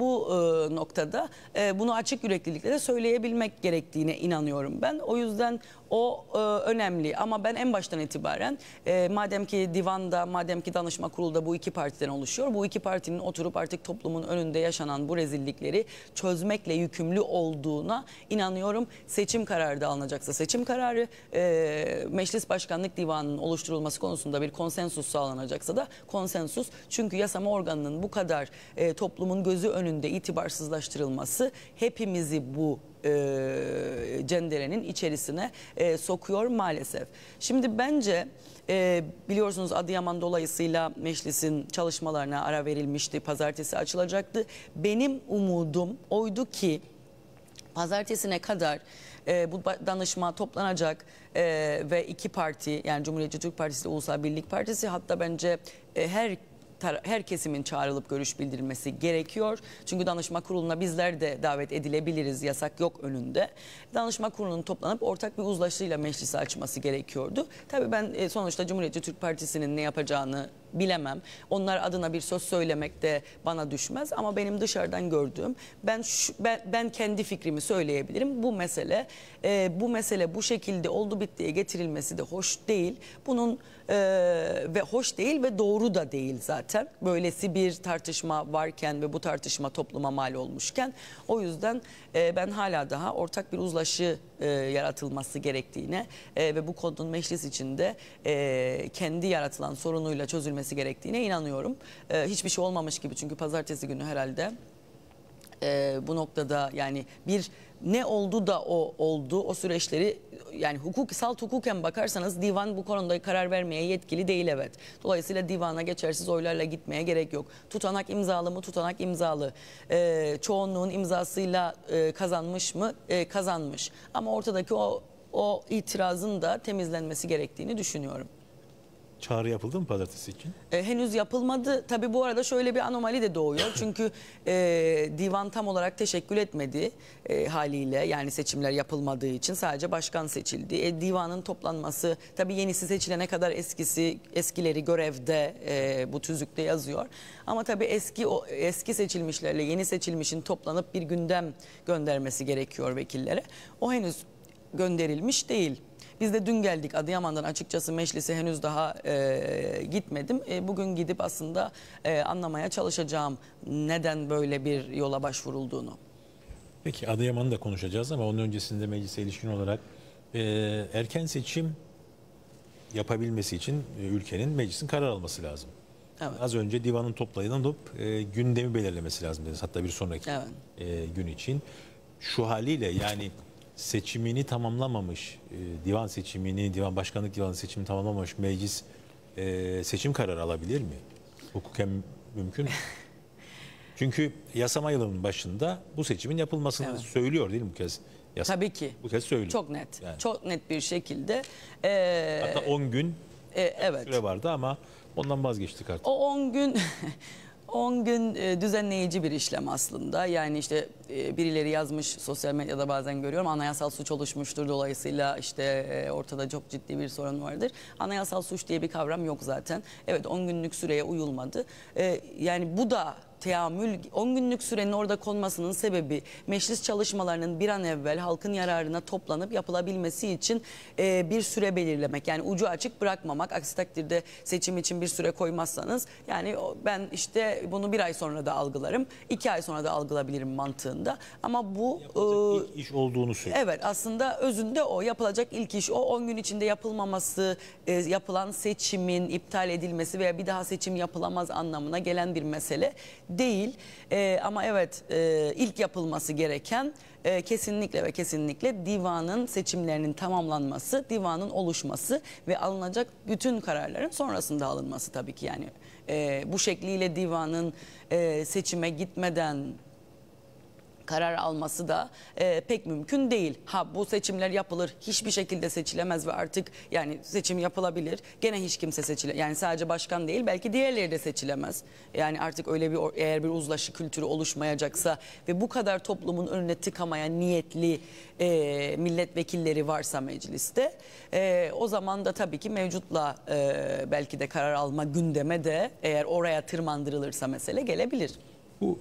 bu e, noktada e, bunu açık yüreklilikle de söyleyebilmek gerektiğine inanıyorum ben. O yüzden o e, önemli ama ben en baştan itibaren e, madem ki divanda, madem ki danışma kurulda bu iki partiden oluşuyor. Bu iki partinin oturup artık toplumun önünde yaşanan bu rezillikleri çözmekle yükümlü olduğuna inanıyorum. Seçim kararı da alınacaksa seçim kararı, e, meclis başkanlık divanının oluşturulması konusunda bir konsensus sağlanacaksa da konsensus. Çünkü yasama organının bu kadar e, toplumun gözü önünde itibarsızlaştırılması hepimizi bu e, cenderenin içerisine e, sokuyor maalesef. Şimdi bence e, biliyorsunuz Adıyaman dolayısıyla meclisin çalışmalarına ara verilmişti. Pazartesi açılacaktı. Benim umudum oydu ki pazartesine kadar e, bu danışma toplanacak e, ve iki parti yani Cumhuriyetçi Türk Partisi, Ulusal Birlik Partisi hatta bence e, her her kesimin çağrılıp görüş bildirilmesi gerekiyor. Çünkü danışma kuruluna bizler de davet edilebiliriz. Yasak yok önünde. Danışma kurulunun toplanıp ortak bir uzlaşıyla meclisi açması gerekiyordu. Tabii ben e, sonuçta Cumhuriyetçi Türk Partisi'nin ne yapacağını bilemem. Onlar adına bir söz söylemek de bana düşmez ama benim dışarıdan gördüğüm ben şu, ben, ben kendi fikrimi söyleyebilirim. Bu mesele e, bu mesele bu şekilde oldu bittiye getirilmesi de hoş değil. Bunun e, ve hoş değil ve doğru da değil zaten. Böylesi bir tartışma varken ve bu tartışma topluma mal olmuşken o yüzden e, ben hala daha ortak bir uzlaşı e, yaratılması gerektiğine e, ve bu konunun meclis içinde e, kendi yaratılan sorunuyla çözülmesi gerektiğine inanıyorum. E, hiçbir şey olmamış gibi çünkü pazartesi günü herhalde e, bu noktada yani bir ne oldu da o oldu o süreçleri yani hukuk salt hukuken bakarsanız divan bu konuda karar vermeye yetkili değil evet. Dolayısıyla divana geçersiz oylarla gitmeye gerek yok. Tutanak imzalı mı? Tutanak imzalı. Ee, çoğunluğun imzasıyla e, kazanmış mı? E, kazanmış. Ama ortadaki o o itirazın da temizlenmesi gerektiğini düşünüyorum çağrı yapıldı mı pazartesi için? E, henüz yapılmadı. Tabi bu arada şöyle bir anomali de doğuyor. Çünkü e, divan tam olarak teşekkül etmedi e, haliyle. Yani seçimler yapılmadığı için sadece başkan seçildi. E, divanın toplanması tabi yenisi seçilene kadar eskisi eskileri görevde e, bu tüzükte yazıyor. Ama tabi eski o, eski seçilmişlerle yeni seçilmişin toplanıp bir gündem göndermesi gerekiyor vekillere. O henüz gönderilmiş değil. Biz de dün geldik Adıyaman'dan açıkçası meclise henüz daha e, gitmedim. E, bugün gidip aslında e, anlamaya çalışacağım neden böyle bir yola başvurulduğunu. Peki Adıyaman'ı da konuşacağız ama onun öncesinde meclise ilişkin olarak e, erken seçim yapabilmesi için e, ülkenin meclisin karar alması lazım. Evet. Az önce divanın toplanıp e, gündemi belirlemesi lazım dediniz. Hatta bir sonraki evet. e, gün için. Şu haliyle yani seçimini tamamlamamış, e, divan seçimini, divan başkanlık divanı seçimini tamamlamamış meclis e, seçim kararı alabilir mi? Hukuken mümkün mü? Çünkü yasama yılının başında bu seçimin yapılmasını evet. söylüyor değil mi bu kez? Yas Tabii ki. Bu kez söylüyor. Çok net. Yani. Çok net bir şekilde. Ee, Hatta 10 gün e, evet. süre vardı ama ondan vazgeçtik artık. O 10 gün 10 gün e, düzenleyici bir işlem aslında. Yani işte e, birileri yazmış sosyal medyada bazen görüyorum anayasal suç oluşmuştur dolayısıyla işte e, ortada çok ciddi bir sorun vardır. Anayasal suç diye bir kavram yok zaten. Evet 10 günlük süreye uyulmadı. Yani bu da teamül 10 günlük sürenin orada konmasının sebebi meclis çalışmalarının bir an evvel halkın yararına toplanıp yapılabilmesi için e, bir süre belirlemek. Yani ucu açık bırakmamak. Aksi takdirde seçim için bir süre koymazsanız yani ben işte bunu bir ay sonra da algılarım. iki ay sonra da algılabilirim mantığında. Ama bu... e, ilk iş olduğunu söylüyor. Evet aslında özünde o. Yapılacak ilk iş o. 10 gün içinde yapılmaması, e, yapılan seçimin iptal edilmesi veya bir daha seçim yapılamaz anlamına gelen bir mesele değil e, ama evet e, ilk yapılması gereken e, kesinlikle ve kesinlikle divanın seçimlerinin tamamlanması, divanın oluşması ve alınacak bütün kararların sonrasında alınması tabii ki yani. E, bu şekliyle divanın e, seçime gitmeden karar alması da e, pek mümkün değil. Ha bu seçimler yapılır. Hiçbir şekilde seçilemez ve artık yani seçim yapılabilir. Gene hiç kimse seçile yani sadece başkan değil belki diğerleri de seçilemez. Yani artık öyle bir eğer bir uzlaşı kültürü oluşmayacaksa ve bu kadar toplumun önüne tıkamaya niyetli e, milletvekilleri varsa mecliste e, o zaman da tabii ki mevcutla e, belki de karar alma gündeme de eğer oraya tırmandırılırsa mesele gelebilir. Bu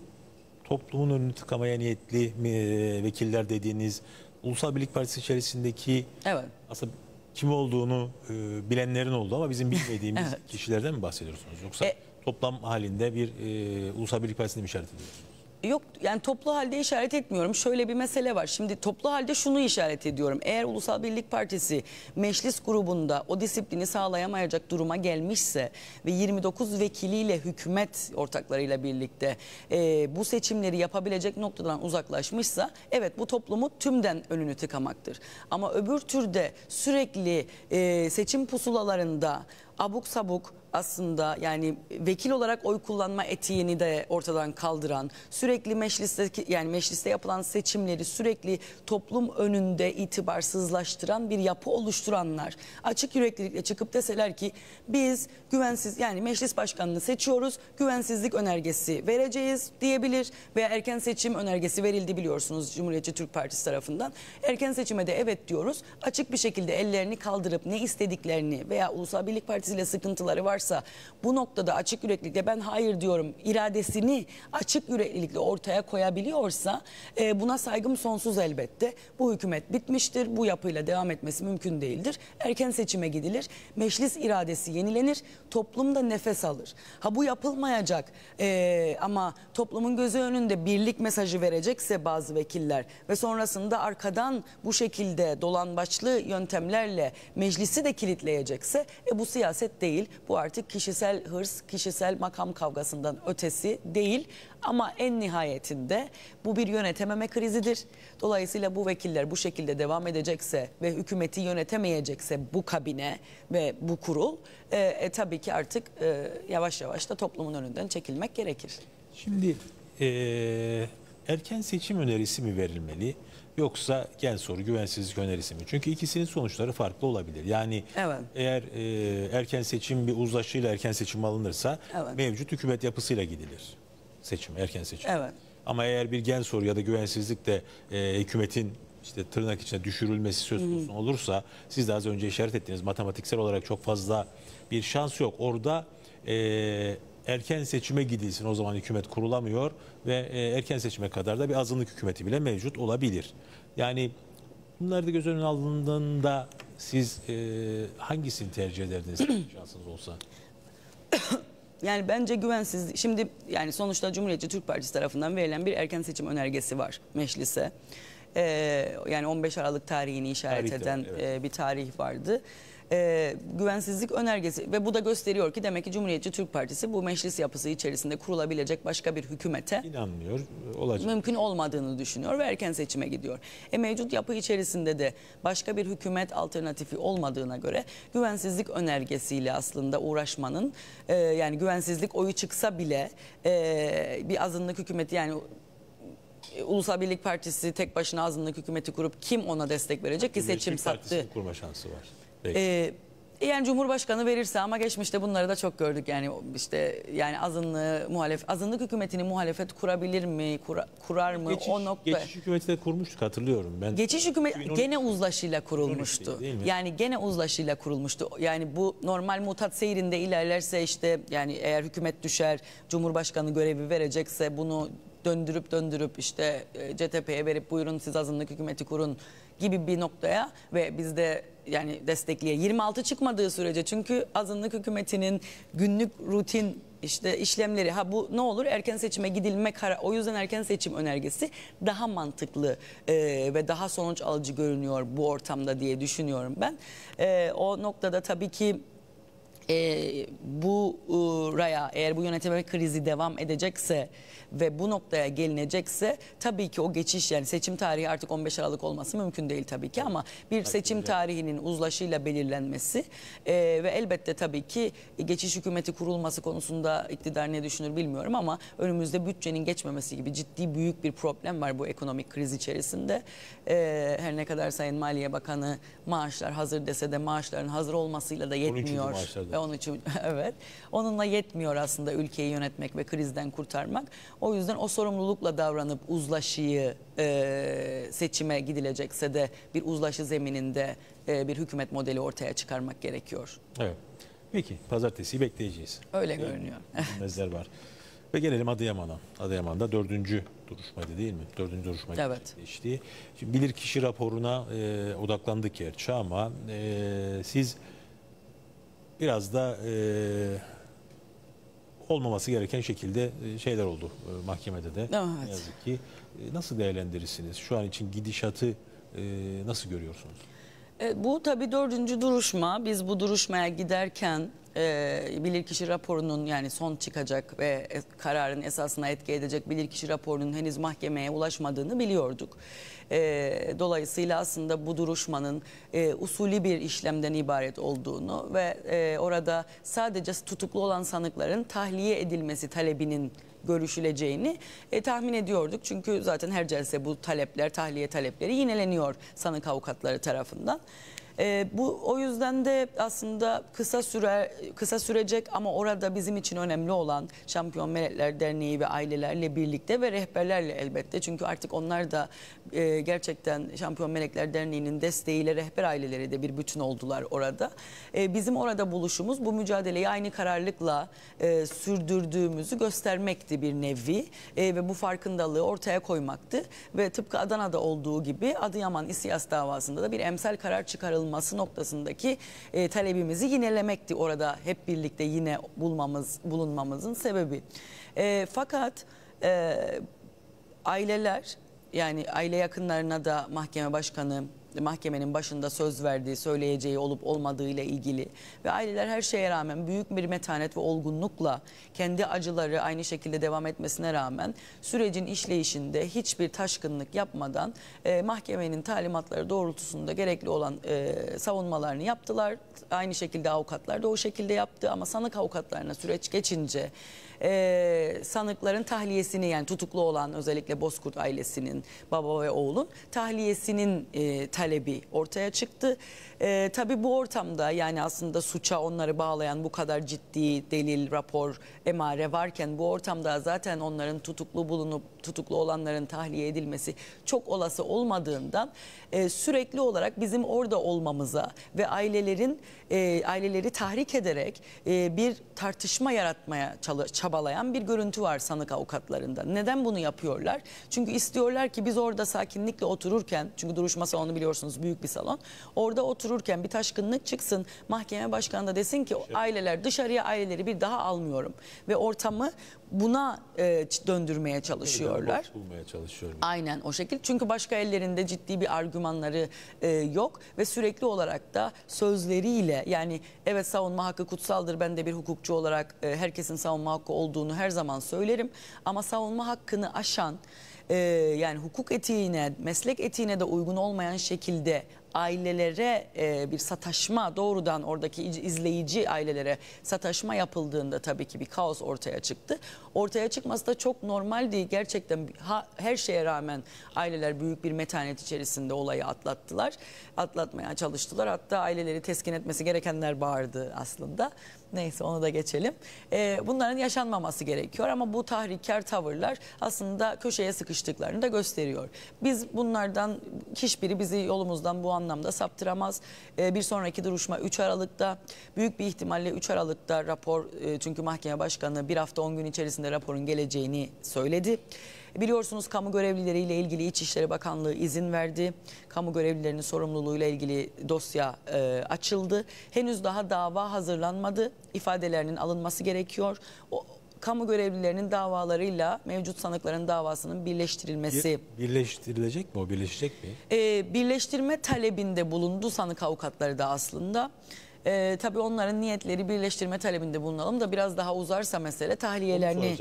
toplumun önünü tıkamaya niyetli e, vekiller dediğiniz Ulusal Birlik Partisi içerisindeki evet. aslında kim olduğunu e, bilenlerin oldu ama bizim bilmediğimiz evet. kişilerden mi bahsediyorsunuz? Yoksa e, toplam halinde bir e, Ulusal Birlik Partisi'ni mi işaret ediyorsunuz? Yok yani toplu halde işaret etmiyorum. Şöyle bir mesele var. Şimdi toplu halde şunu işaret ediyorum. Eğer Ulusal Birlik Partisi meclis grubunda o disiplini sağlayamayacak duruma gelmişse ve 29 vekiliyle hükümet ortaklarıyla birlikte e, bu seçimleri yapabilecek noktadan uzaklaşmışsa evet bu toplumu tümden önünü tıkamaktır. Ama öbür türde sürekli e, seçim pusulalarında abuk sabuk aslında yani vekil olarak oy kullanma etiğini de ortadan kaldıran, sürekli mecliste yani mecliste yapılan seçimleri sürekli toplum önünde itibarsızlaştıran bir yapı oluşturanlar açık yüreklilikle çıkıp deseler ki biz güvensiz yani meclis başkanını seçiyoruz, güvensizlik önergesi vereceğiz diyebilir veya erken seçim önergesi verildi biliyorsunuz Cumhuriyetçi Türk Partisi tarafından. Erken seçime de evet diyoruz. Açık bir şekilde ellerini kaldırıp ne istediklerini veya Ulusal Birlik Partisi ile sıkıntıları var varsa bu noktada açık yüreklilikle ben hayır diyorum iradesini açık yüreklilikle ortaya koyabiliyorsa e, buna saygım sonsuz elbette. Bu hükümet bitmiştir. Bu yapıyla devam etmesi mümkün değildir. Erken seçime gidilir. Meclis iradesi yenilenir. Toplumda nefes alır. Ha bu yapılmayacak e, ama toplumun gözü önünde birlik mesajı verecekse bazı vekiller ve sonrasında arkadan bu şekilde dolanbaçlı yöntemlerle meclisi de kilitleyecekse e, bu siyaset değil. Bu artık artık kişisel hırs, kişisel makam kavgasından ötesi değil. Ama en nihayetinde bu bir yönetememe krizidir. Dolayısıyla bu vekiller bu şekilde devam edecekse ve hükümeti yönetemeyecekse bu kabine ve bu kurul e, e, tabii ki artık e, yavaş yavaş da toplumun önünden çekilmek gerekir. Şimdi e, erken seçim önerisi mi verilmeli? Yoksa gel soru güvensizlik önerisi mi? Çünkü ikisinin sonuçları farklı olabilir. Yani evet. eğer e, erken seçim bir uzlaşıyla erken seçim alınırsa evet. mevcut hükümet yapısıyla gidilir. Seçim, erken seçim. Evet. Ama eğer bir gen soru ya da güvensizlik de e, hükümetin işte tırnak içine düşürülmesi söz konusu hmm. olursa siz de az önce işaret ettiğiniz matematiksel olarak çok fazla bir şans yok. Orada e, erken seçime gidilsin o zaman hükümet kurulamıyor ve e, erken seçime kadar da bir azınlık hükümeti bile mevcut olabilir. Yani bunları da göz önüne alındığında siz e, hangisini tercih ederdiniz şansınız olsa? Yani bence güvensizlik. Şimdi yani sonuçta Cumhuriyetçi Türk Partisi tarafından verilen bir erken seçim önergesi var meclise. Ee, yani 15 Aralık tarihini işaret tarih eden evet. e, bir tarih vardı e, güvensizlik önergesi ve bu da gösteriyor ki demek ki Cumhuriyetçi Türk Partisi bu meclis yapısı içerisinde kurulabilecek başka bir hükümete inanmıyor olacak. Mümkün olmadığını düşünüyor ve erken seçime gidiyor. E, mevcut yapı içerisinde de başka bir hükümet alternatifi olmadığına göre güvensizlik önergesiyle aslında uğraşmanın e, yani güvensizlik oyu çıksa bile e, bir azınlık hükümeti yani Ulusal Birlik Partisi tek başına azınlık hükümeti kurup kim ona destek verecek ki seçim sattı. Partisi'nin kurma şansı var. Peki. Ee, e, yani Cumhurbaşkanı verirse ama geçmişte bunları da çok gördük yani işte yani azınlığı muhalef azınlık hükümetini muhalefet kurabilir mi kura, kurar mı geçiş, o nokta geçiş hükümeti de kurmuştuk hatırlıyorum ben geçiş hükümeti 2013, gene uzlaşıyla kurulmuştu yani gene uzlaşıyla kurulmuştu yani bu normal mutat seyrinde ilerlerse işte yani eğer hükümet düşer Cumhurbaşkanı görevi verecekse bunu döndürüp döndürüp işte e, CTP'ye verip buyurun siz azınlık hükümeti kurun gibi bir noktaya ve biz de yani destekliye 26 çıkmadığı sürece çünkü azınlık hükümetinin günlük rutin işte işlemleri ha bu ne olur erken seçime gidilme kara o yüzden erken seçim önergesi daha mantıklı e, ve daha sonuç alıcı görünüyor bu ortamda diye düşünüyorum ben. E, o noktada tabii ki ee, e, bu raya eğer bu yönetime krizi devam edecekse ve bu noktaya gelinecekse tabii ki o geçiş yani seçim tarihi artık 15 Aralık olması mümkün değil tabii ki ama bir seçim tarihinin uzlaşıyla belirlenmesi e, ve elbette tabii ki geçiş hükümeti kurulması konusunda iktidar ne düşünür bilmiyorum ama önümüzde bütçenin geçmemesi gibi ciddi büyük bir problem var bu ekonomik kriz içerisinde. E, her ne kadar Sayın Maliye Bakanı maaşlar hazır dese de maaşların hazır olmasıyla da yetmiyor ve onun için evet onunla yetmiyor aslında ülkeyi yönetmek ve krizden kurtarmak. O yüzden o sorumlulukla davranıp uzlaşıyı e, seçime gidilecekse de bir uzlaşı zemininde e, bir hükümet modeli ortaya çıkarmak gerekiyor. Evet. Peki pazartesi bekleyeceğiz. Öyle yani, ee, görünüyor. Nezler var. Ve gelelim Adıyaman'a. Adıyaman'da dördüncü duruşmaydı değil mi? Dördüncü duruşma evet. geçti. Şimdi bilirkişi raporuna e, odaklandık gerçi ama e, siz biraz da olmaması gereken şekilde şeyler oldu mahkemede de. Evet. Yazık ki. Nasıl değerlendirirsiniz? Şu an için gidişatı nasıl görüyorsunuz? E, bu tabii dördüncü duruşma. Biz bu duruşmaya giderken e, bilirkişi raporunun yani son çıkacak ve kararın esasına etki edecek bilirkişi raporunun henüz mahkemeye ulaşmadığını biliyorduk. E, dolayısıyla aslında bu duruşmanın e, usulü bir işlemden ibaret olduğunu ve e, orada sadece tutuklu olan sanıkların tahliye edilmesi talebinin görüşüleceğini e, tahmin ediyorduk. Çünkü zaten her celse bu talepler, tahliye talepleri yineleniyor sanık avukatları tarafından. E, bu o yüzden de aslında kısa süre kısa sürecek ama orada bizim için önemli olan Şampiyon Melekler Derneği ve ailelerle birlikte ve rehberlerle elbette. Çünkü artık onlar da e, gerçekten Şampiyon Melekler Derneği'nin desteğiyle rehber aileleri de bir bütün oldular orada. E, bizim orada buluşumuz bu mücadeleyi aynı kararlılıkla e, sürdürdüğümüzü göstermekti bir nevi e, ve bu farkındalığı ortaya koymaktı. Ve tıpkı Adana'da olduğu gibi Adıyaman İSİAS davasında da bir emsal karar çıkarıldı çıkarılması noktasındaki e, talebimizi yinelemekti orada hep birlikte yine bulmamız bulunmamızın sebebi. E, fakat e, aileler yani aile yakınlarına da mahkeme başkanı mahkemenin başında söz verdiği, söyleyeceği olup olmadığı ile ilgili ve aileler her şeye rağmen büyük bir metanet ve olgunlukla kendi acıları aynı şekilde devam etmesine rağmen sürecin işleyişinde hiçbir taşkınlık yapmadan e, mahkemenin talimatları doğrultusunda gerekli olan e, savunmalarını yaptılar. Aynı şekilde avukatlar da o şekilde yaptı ama sanık avukatlarına süreç geçince e, sanıkların tahliyesini yani tutuklu olan özellikle Bozkurt ailesinin baba ve oğlun tahliyesinin e, talebi ortaya çıktı. E, tabii bu ortamda yani aslında suça onları bağlayan bu kadar ciddi delil, rapor, emare varken bu ortamda zaten onların tutuklu bulunup tutuklu olanların tahliye edilmesi çok olası olmadığından e, sürekli olarak bizim orada olmamıza ve ailelerin e, aileleri tahrik ederek e, bir tartışma yaratmaya çalış, çabalayan bir görüntü var sanık avukatlarında. Neden bunu yapıyorlar? Çünkü istiyorlar ki biz orada sakinlikle otururken, çünkü duruşma salonu biliyorsunuz büyük bir salon. Orada otururken bir taşkınlık çıksın, mahkeme başkanı da desin ki şey- aileler dışarıya aileleri bir daha almıyorum. Ve ortamı buna e, döndürmeye çalışıyorlar. Bulmaya çalışıyorlar. Aynen o şekilde. Çünkü başka ellerinde ciddi bir argümanları e, yok ve sürekli olarak da sözleriyle yani evet savunma hakkı kutsaldır. Ben de bir hukukçu olarak e, herkesin savunma hakkı olduğunu her zaman söylerim. Ama savunma hakkını aşan e, yani hukuk etiğine, meslek etiğine de uygun olmayan şekilde ailelere e, bir sataşma doğrudan oradaki izleyici ailelere sataşma yapıldığında tabii ki bir kaos ortaya çıktı. Ortaya çıkması da çok normal değil. Gerçekten ha, her şeye rağmen aileler büyük bir metanet içerisinde olayı atlattılar. Atlatmaya çalıştılar. Hatta aileleri teskin etmesi gerekenler bağırdı aslında. Neyse onu da geçelim. Ee, bunların yaşanmaması gerekiyor ama bu tahrikkar tavırlar aslında köşeye sıkıştıklarını da gösteriyor. Biz bunlardan hiçbiri bizi yolumuzdan bu an anlamda saptıramaz. E, bir sonraki duruşma 3 Aralık'ta. Büyük bir ihtimalle 3 Aralık'ta rapor e, çünkü mahkeme başkanı bir hafta 10 gün içerisinde raporun geleceğini söyledi. Biliyorsunuz kamu görevlileriyle ilgili İçişleri Bakanlığı izin verdi. Kamu görevlilerinin sorumluluğuyla ilgili dosya e, açıldı. Henüz daha dava hazırlanmadı. İfadelerinin alınması gerekiyor. O, kamu görevlilerinin davalarıyla mevcut sanıkların davasının birleştirilmesi. birleştirilecek mi o birleşecek mi? Ee, birleştirme talebinde bulundu sanık avukatları da aslında. E, tabii onların niyetleri birleştirme talebinde bulunalım da biraz daha uzarsa mesele tahliyelerini.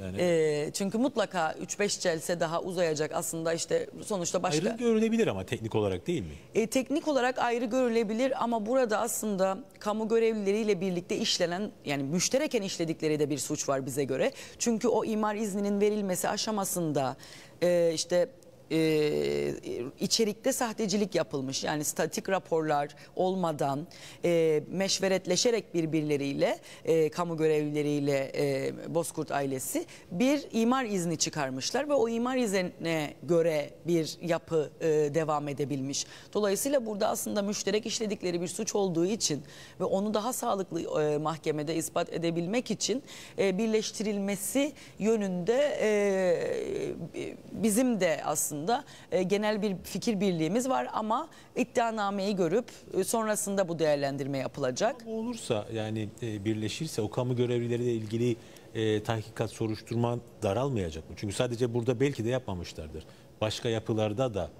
Yani. E, çünkü mutlaka 3-5 celse daha uzayacak aslında işte sonuçta başka. Ayrı görülebilir ama teknik olarak değil mi? E, teknik olarak ayrı görülebilir ama burada aslında kamu görevlileriyle birlikte işlenen yani müştereken işledikleri de bir suç var bize göre. Çünkü o imar izninin verilmesi aşamasında e, işte e, içerikte sahtecilik yapılmış. Yani statik raporlar olmadan e, meşveretleşerek birbirleriyle e, kamu görevlileriyle e, Bozkurt ailesi bir imar izni çıkarmışlar ve o imar izine göre bir yapı e, devam edebilmiş. Dolayısıyla burada aslında müşterek işledikleri bir suç olduğu için ve onu daha sağlıklı e, mahkemede ispat edebilmek için e, birleştirilmesi yönünde e, e bizim de aslında aslında e, genel bir fikir birliğimiz var ama iddianameyi görüp e, sonrasında bu değerlendirme yapılacak. Bu olursa yani e, birleşirse o kamu görevlileriyle ilgili e, tahkikat soruşturma daralmayacak mı? Çünkü sadece burada belki de yapmamışlardır. Başka yapılarda da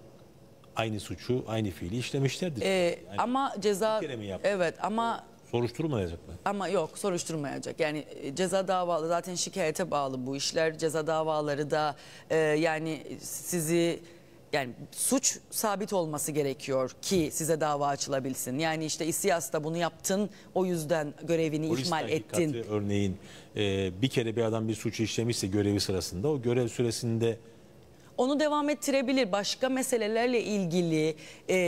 aynı suçu, aynı fiili işlemişlerdir. Ee, yani ama ceza evet ama Soruşturmayacak mı? Ama yok soruşturmayacak. Yani e, ceza davalı zaten şikayete bağlı bu işler. Ceza davaları da e, yani sizi yani suç sabit olması gerekiyor ki size dava açılabilsin. Yani işte İSİAS'ta bunu yaptın o yüzden görevini Polis ihmal ettin. Örneğin e, bir kere bir adam bir suçu işlemişse görevi sırasında o görev süresinde onu devam ettirebilir. Başka meselelerle ilgili e,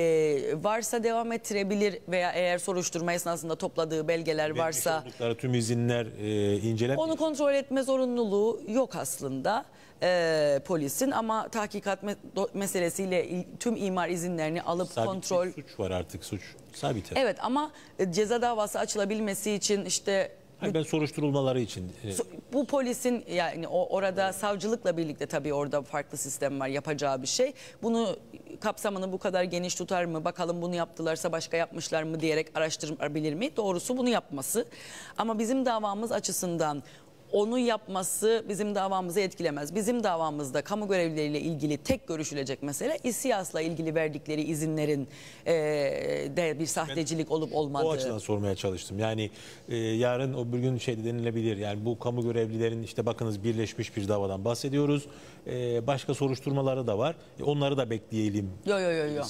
varsa devam ettirebilir veya eğer soruşturma esnasında topladığı belgeler varsa. varsa. Tüm izinler e, incelenmiyor. Onu kontrol etme zorunluluğu yok aslında e, polisin ama tahkikat me meselesiyle tüm imar izinlerini alıp sabit kontrol. Sabit suç var artık suç sabit. Evet ama e, ceza davası açılabilmesi için işte Hayır, ben soruşturulmaları için. E, bu polisin yani orada savcılıkla birlikte tabii orada farklı sistem var yapacağı bir şey. Bunu kapsamını bu kadar geniş tutar mı? Bakalım bunu yaptılarsa başka yapmışlar mı diyerek araştırabilir mi? Doğrusu bunu yapması. Ama bizim davamız açısından onu yapması bizim davamızı etkilemez. Bizim davamızda kamu görevlileriyle ilgili tek görüşülecek mesele İSİAS'la ilgili verdikleri izinlerin e, de bir sahtecilik olup olmadığı. O açıdan sormaya çalıştım. Yani e, yarın o bir gün şey denilebilir. Yani bu kamu görevlilerin işte bakınız birleşmiş bir davadan bahsediyoruz. E, başka soruşturmaları da var. E, onları da bekleyelim. Yo yo yo yo.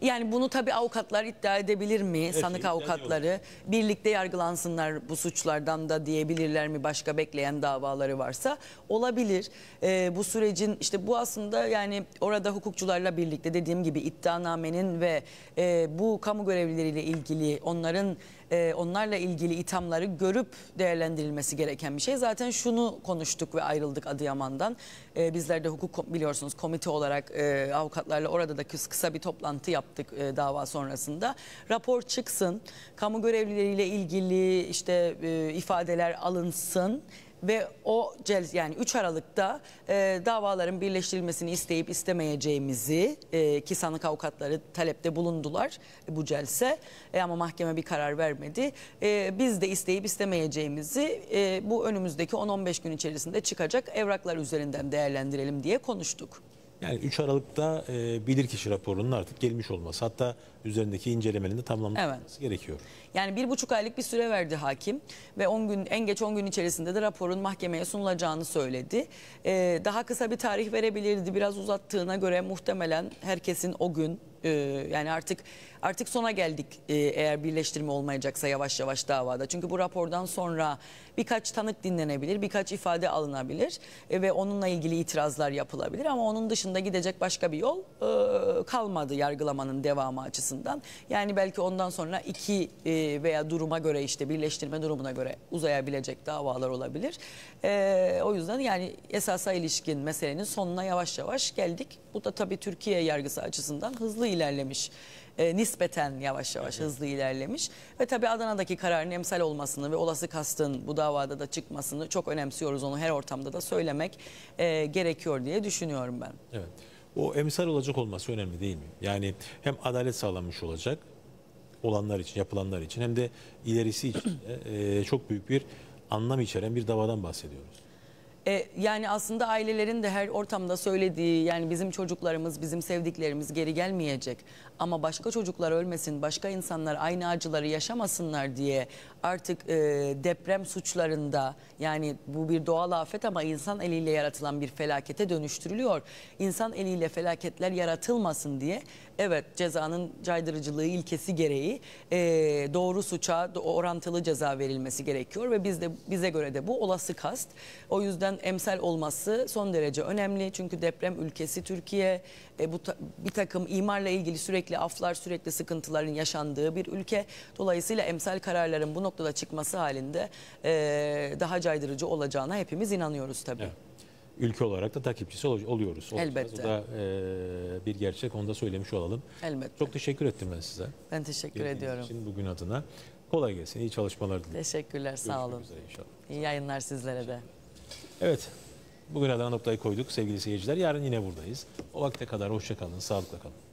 Yani bunu tabii avukatlar iddia edebilir mi? Evet, Sanık avukatları birlikte yargılansınlar bu suçlardan da diyebilirler mi? Başka bekleyen davaları varsa olabilir. Ee, bu sürecin işte bu aslında yani orada hukukçularla birlikte dediğim gibi iddianamenin ve e, bu kamu görevlileriyle ilgili onların e, onlarla ilgili ithamları görüp değerlendirilmesi gereken bir şey. Zaten şunu konuştuk ve ayrıldık Adıyaman'dan. E, bizler de hukuk biliyorsunuz komite olarak e, avukatlarla orada da kısa bir toplantı yaptık e, dava sonrasında. Rapor çıksın, kamu görevlileriyle ilgili işte e, ifadeler alınsın ve o cel yani 3 Aralık'ta e, davaların birleştirilmesini isteyip istemeyeceğimizi e, ki sanık avukatları talepte bulundular bu celse e, ama mahkeme bir karar vermedi. E, biz de isteyip istemeyeceğimizi e, bu önümüzdeki 10-15 gün içerisinde çıkacak evraklar üzerinden değerlendirelim diye konuştuk. Yani 3 Aralık'ta e, bilirkişi raporunun artık gelmiş olması hatta üzerindeki incelemenin de tamamlanması evet. gerekiyor. Yani bir buçuk aylık bir süre verdi hakim ve 10 gün en geç 10 gün içerisinde de raporun mahkemeye sunulacağını söyledi. E, daha kısa bir tarih verebilirdi biraz uzattığına göre muhtemelen herkesin o gün ee, yani artık artık sona geldik e, eğer birleştirme olmayacaksa yavaş yavaş davada. Çünkü bu rapordan sonra birkaç tanık dinlenebilir, birkaç ifade alınabilir e, ve onunla ilgili itirazlar yapılabilir. Ama onun dışında gidecek başka bir yol e, kalmadı yargılamanın devamı açısından. Yani belki ondan sonra iki veya duruma göre işte birleştirme durumuna göre uzayabilecek davalar olabilir. o yüzden yani esasa ilişkin meselenin sonuna yavaş yavaş geldik. Bu da tabii Türkiye yargısı açısından hızlı hızlı ilerlemiş. E, nispeten yavaş yavaş evet. hızlı ilerlemiş. Ve tabii Adana'daki kararın emsal olmasını ve olası kastın bu davada da çıkmasını çok önemsiyoruz. Onu her ortamda da söylemek e, gerekiyor diye düşünüyorum ben. Evet. O emsal olacak olması önemli değil mi? Yani hem adalet sağlanmış olacak olanlar için, yapılanlar için hem de ilerisi için e, çok büyük bir anlam içeren bir davadan bahsediyoruz. E, yani aslında ailelerin de her ortamda söylediği yani bizim çocuklarımız, bizim sevdiklerimiz geri gelmeyecek. Ama başka çocuklar ölmesin, başka insanlar aynı acıları yaşamasınlar diye artık e, deprem suçlarında yani bu bir doğal afet ama insan eliyle yaratılan bir felakete dönüştürülüyor. İnsan eliyle felaketler yaratılmasın diye Evet cezanın caydırıcılığı ilkesi gereği e, doğru suça orantılı ceza verilmesi gerekiyor ve biz de bize göre de bu olası kast. O yüzden emsal olması son derece önemli çünkü deprem ülkesi Türkiye e, bu ta bir takım imarla ilgili sürekli aflar sürekli sıkıntıların yaşandığı bir ülke. Dolayısıyla emsal kararların bu noktada çıkması halinde e, daha caydırıcı olacağına hepimiz inanıyoruz tabii. Evet ülke olarak da takipçisi oluyoruz. Olacağız. Elbette. O da e, bir gerçek. Onu da söylemiş olalım. Elbette. Çok teşekkür ettim ben size. Ben teşekkür Geldiğiniz ediyorum. için bugün adına. Kolay gelsin. İyi çalışmalar dilerim. Teşekkürler. Görüşmek sağ olun. Üzere inşallah. İyi yayınlar sizlere de. Evet. Bugün adına noktayı koyduk sevgili seyirciler. Yarın yine buradayız. O vakte kadar hoşça kalın. Sağlıkla kalın.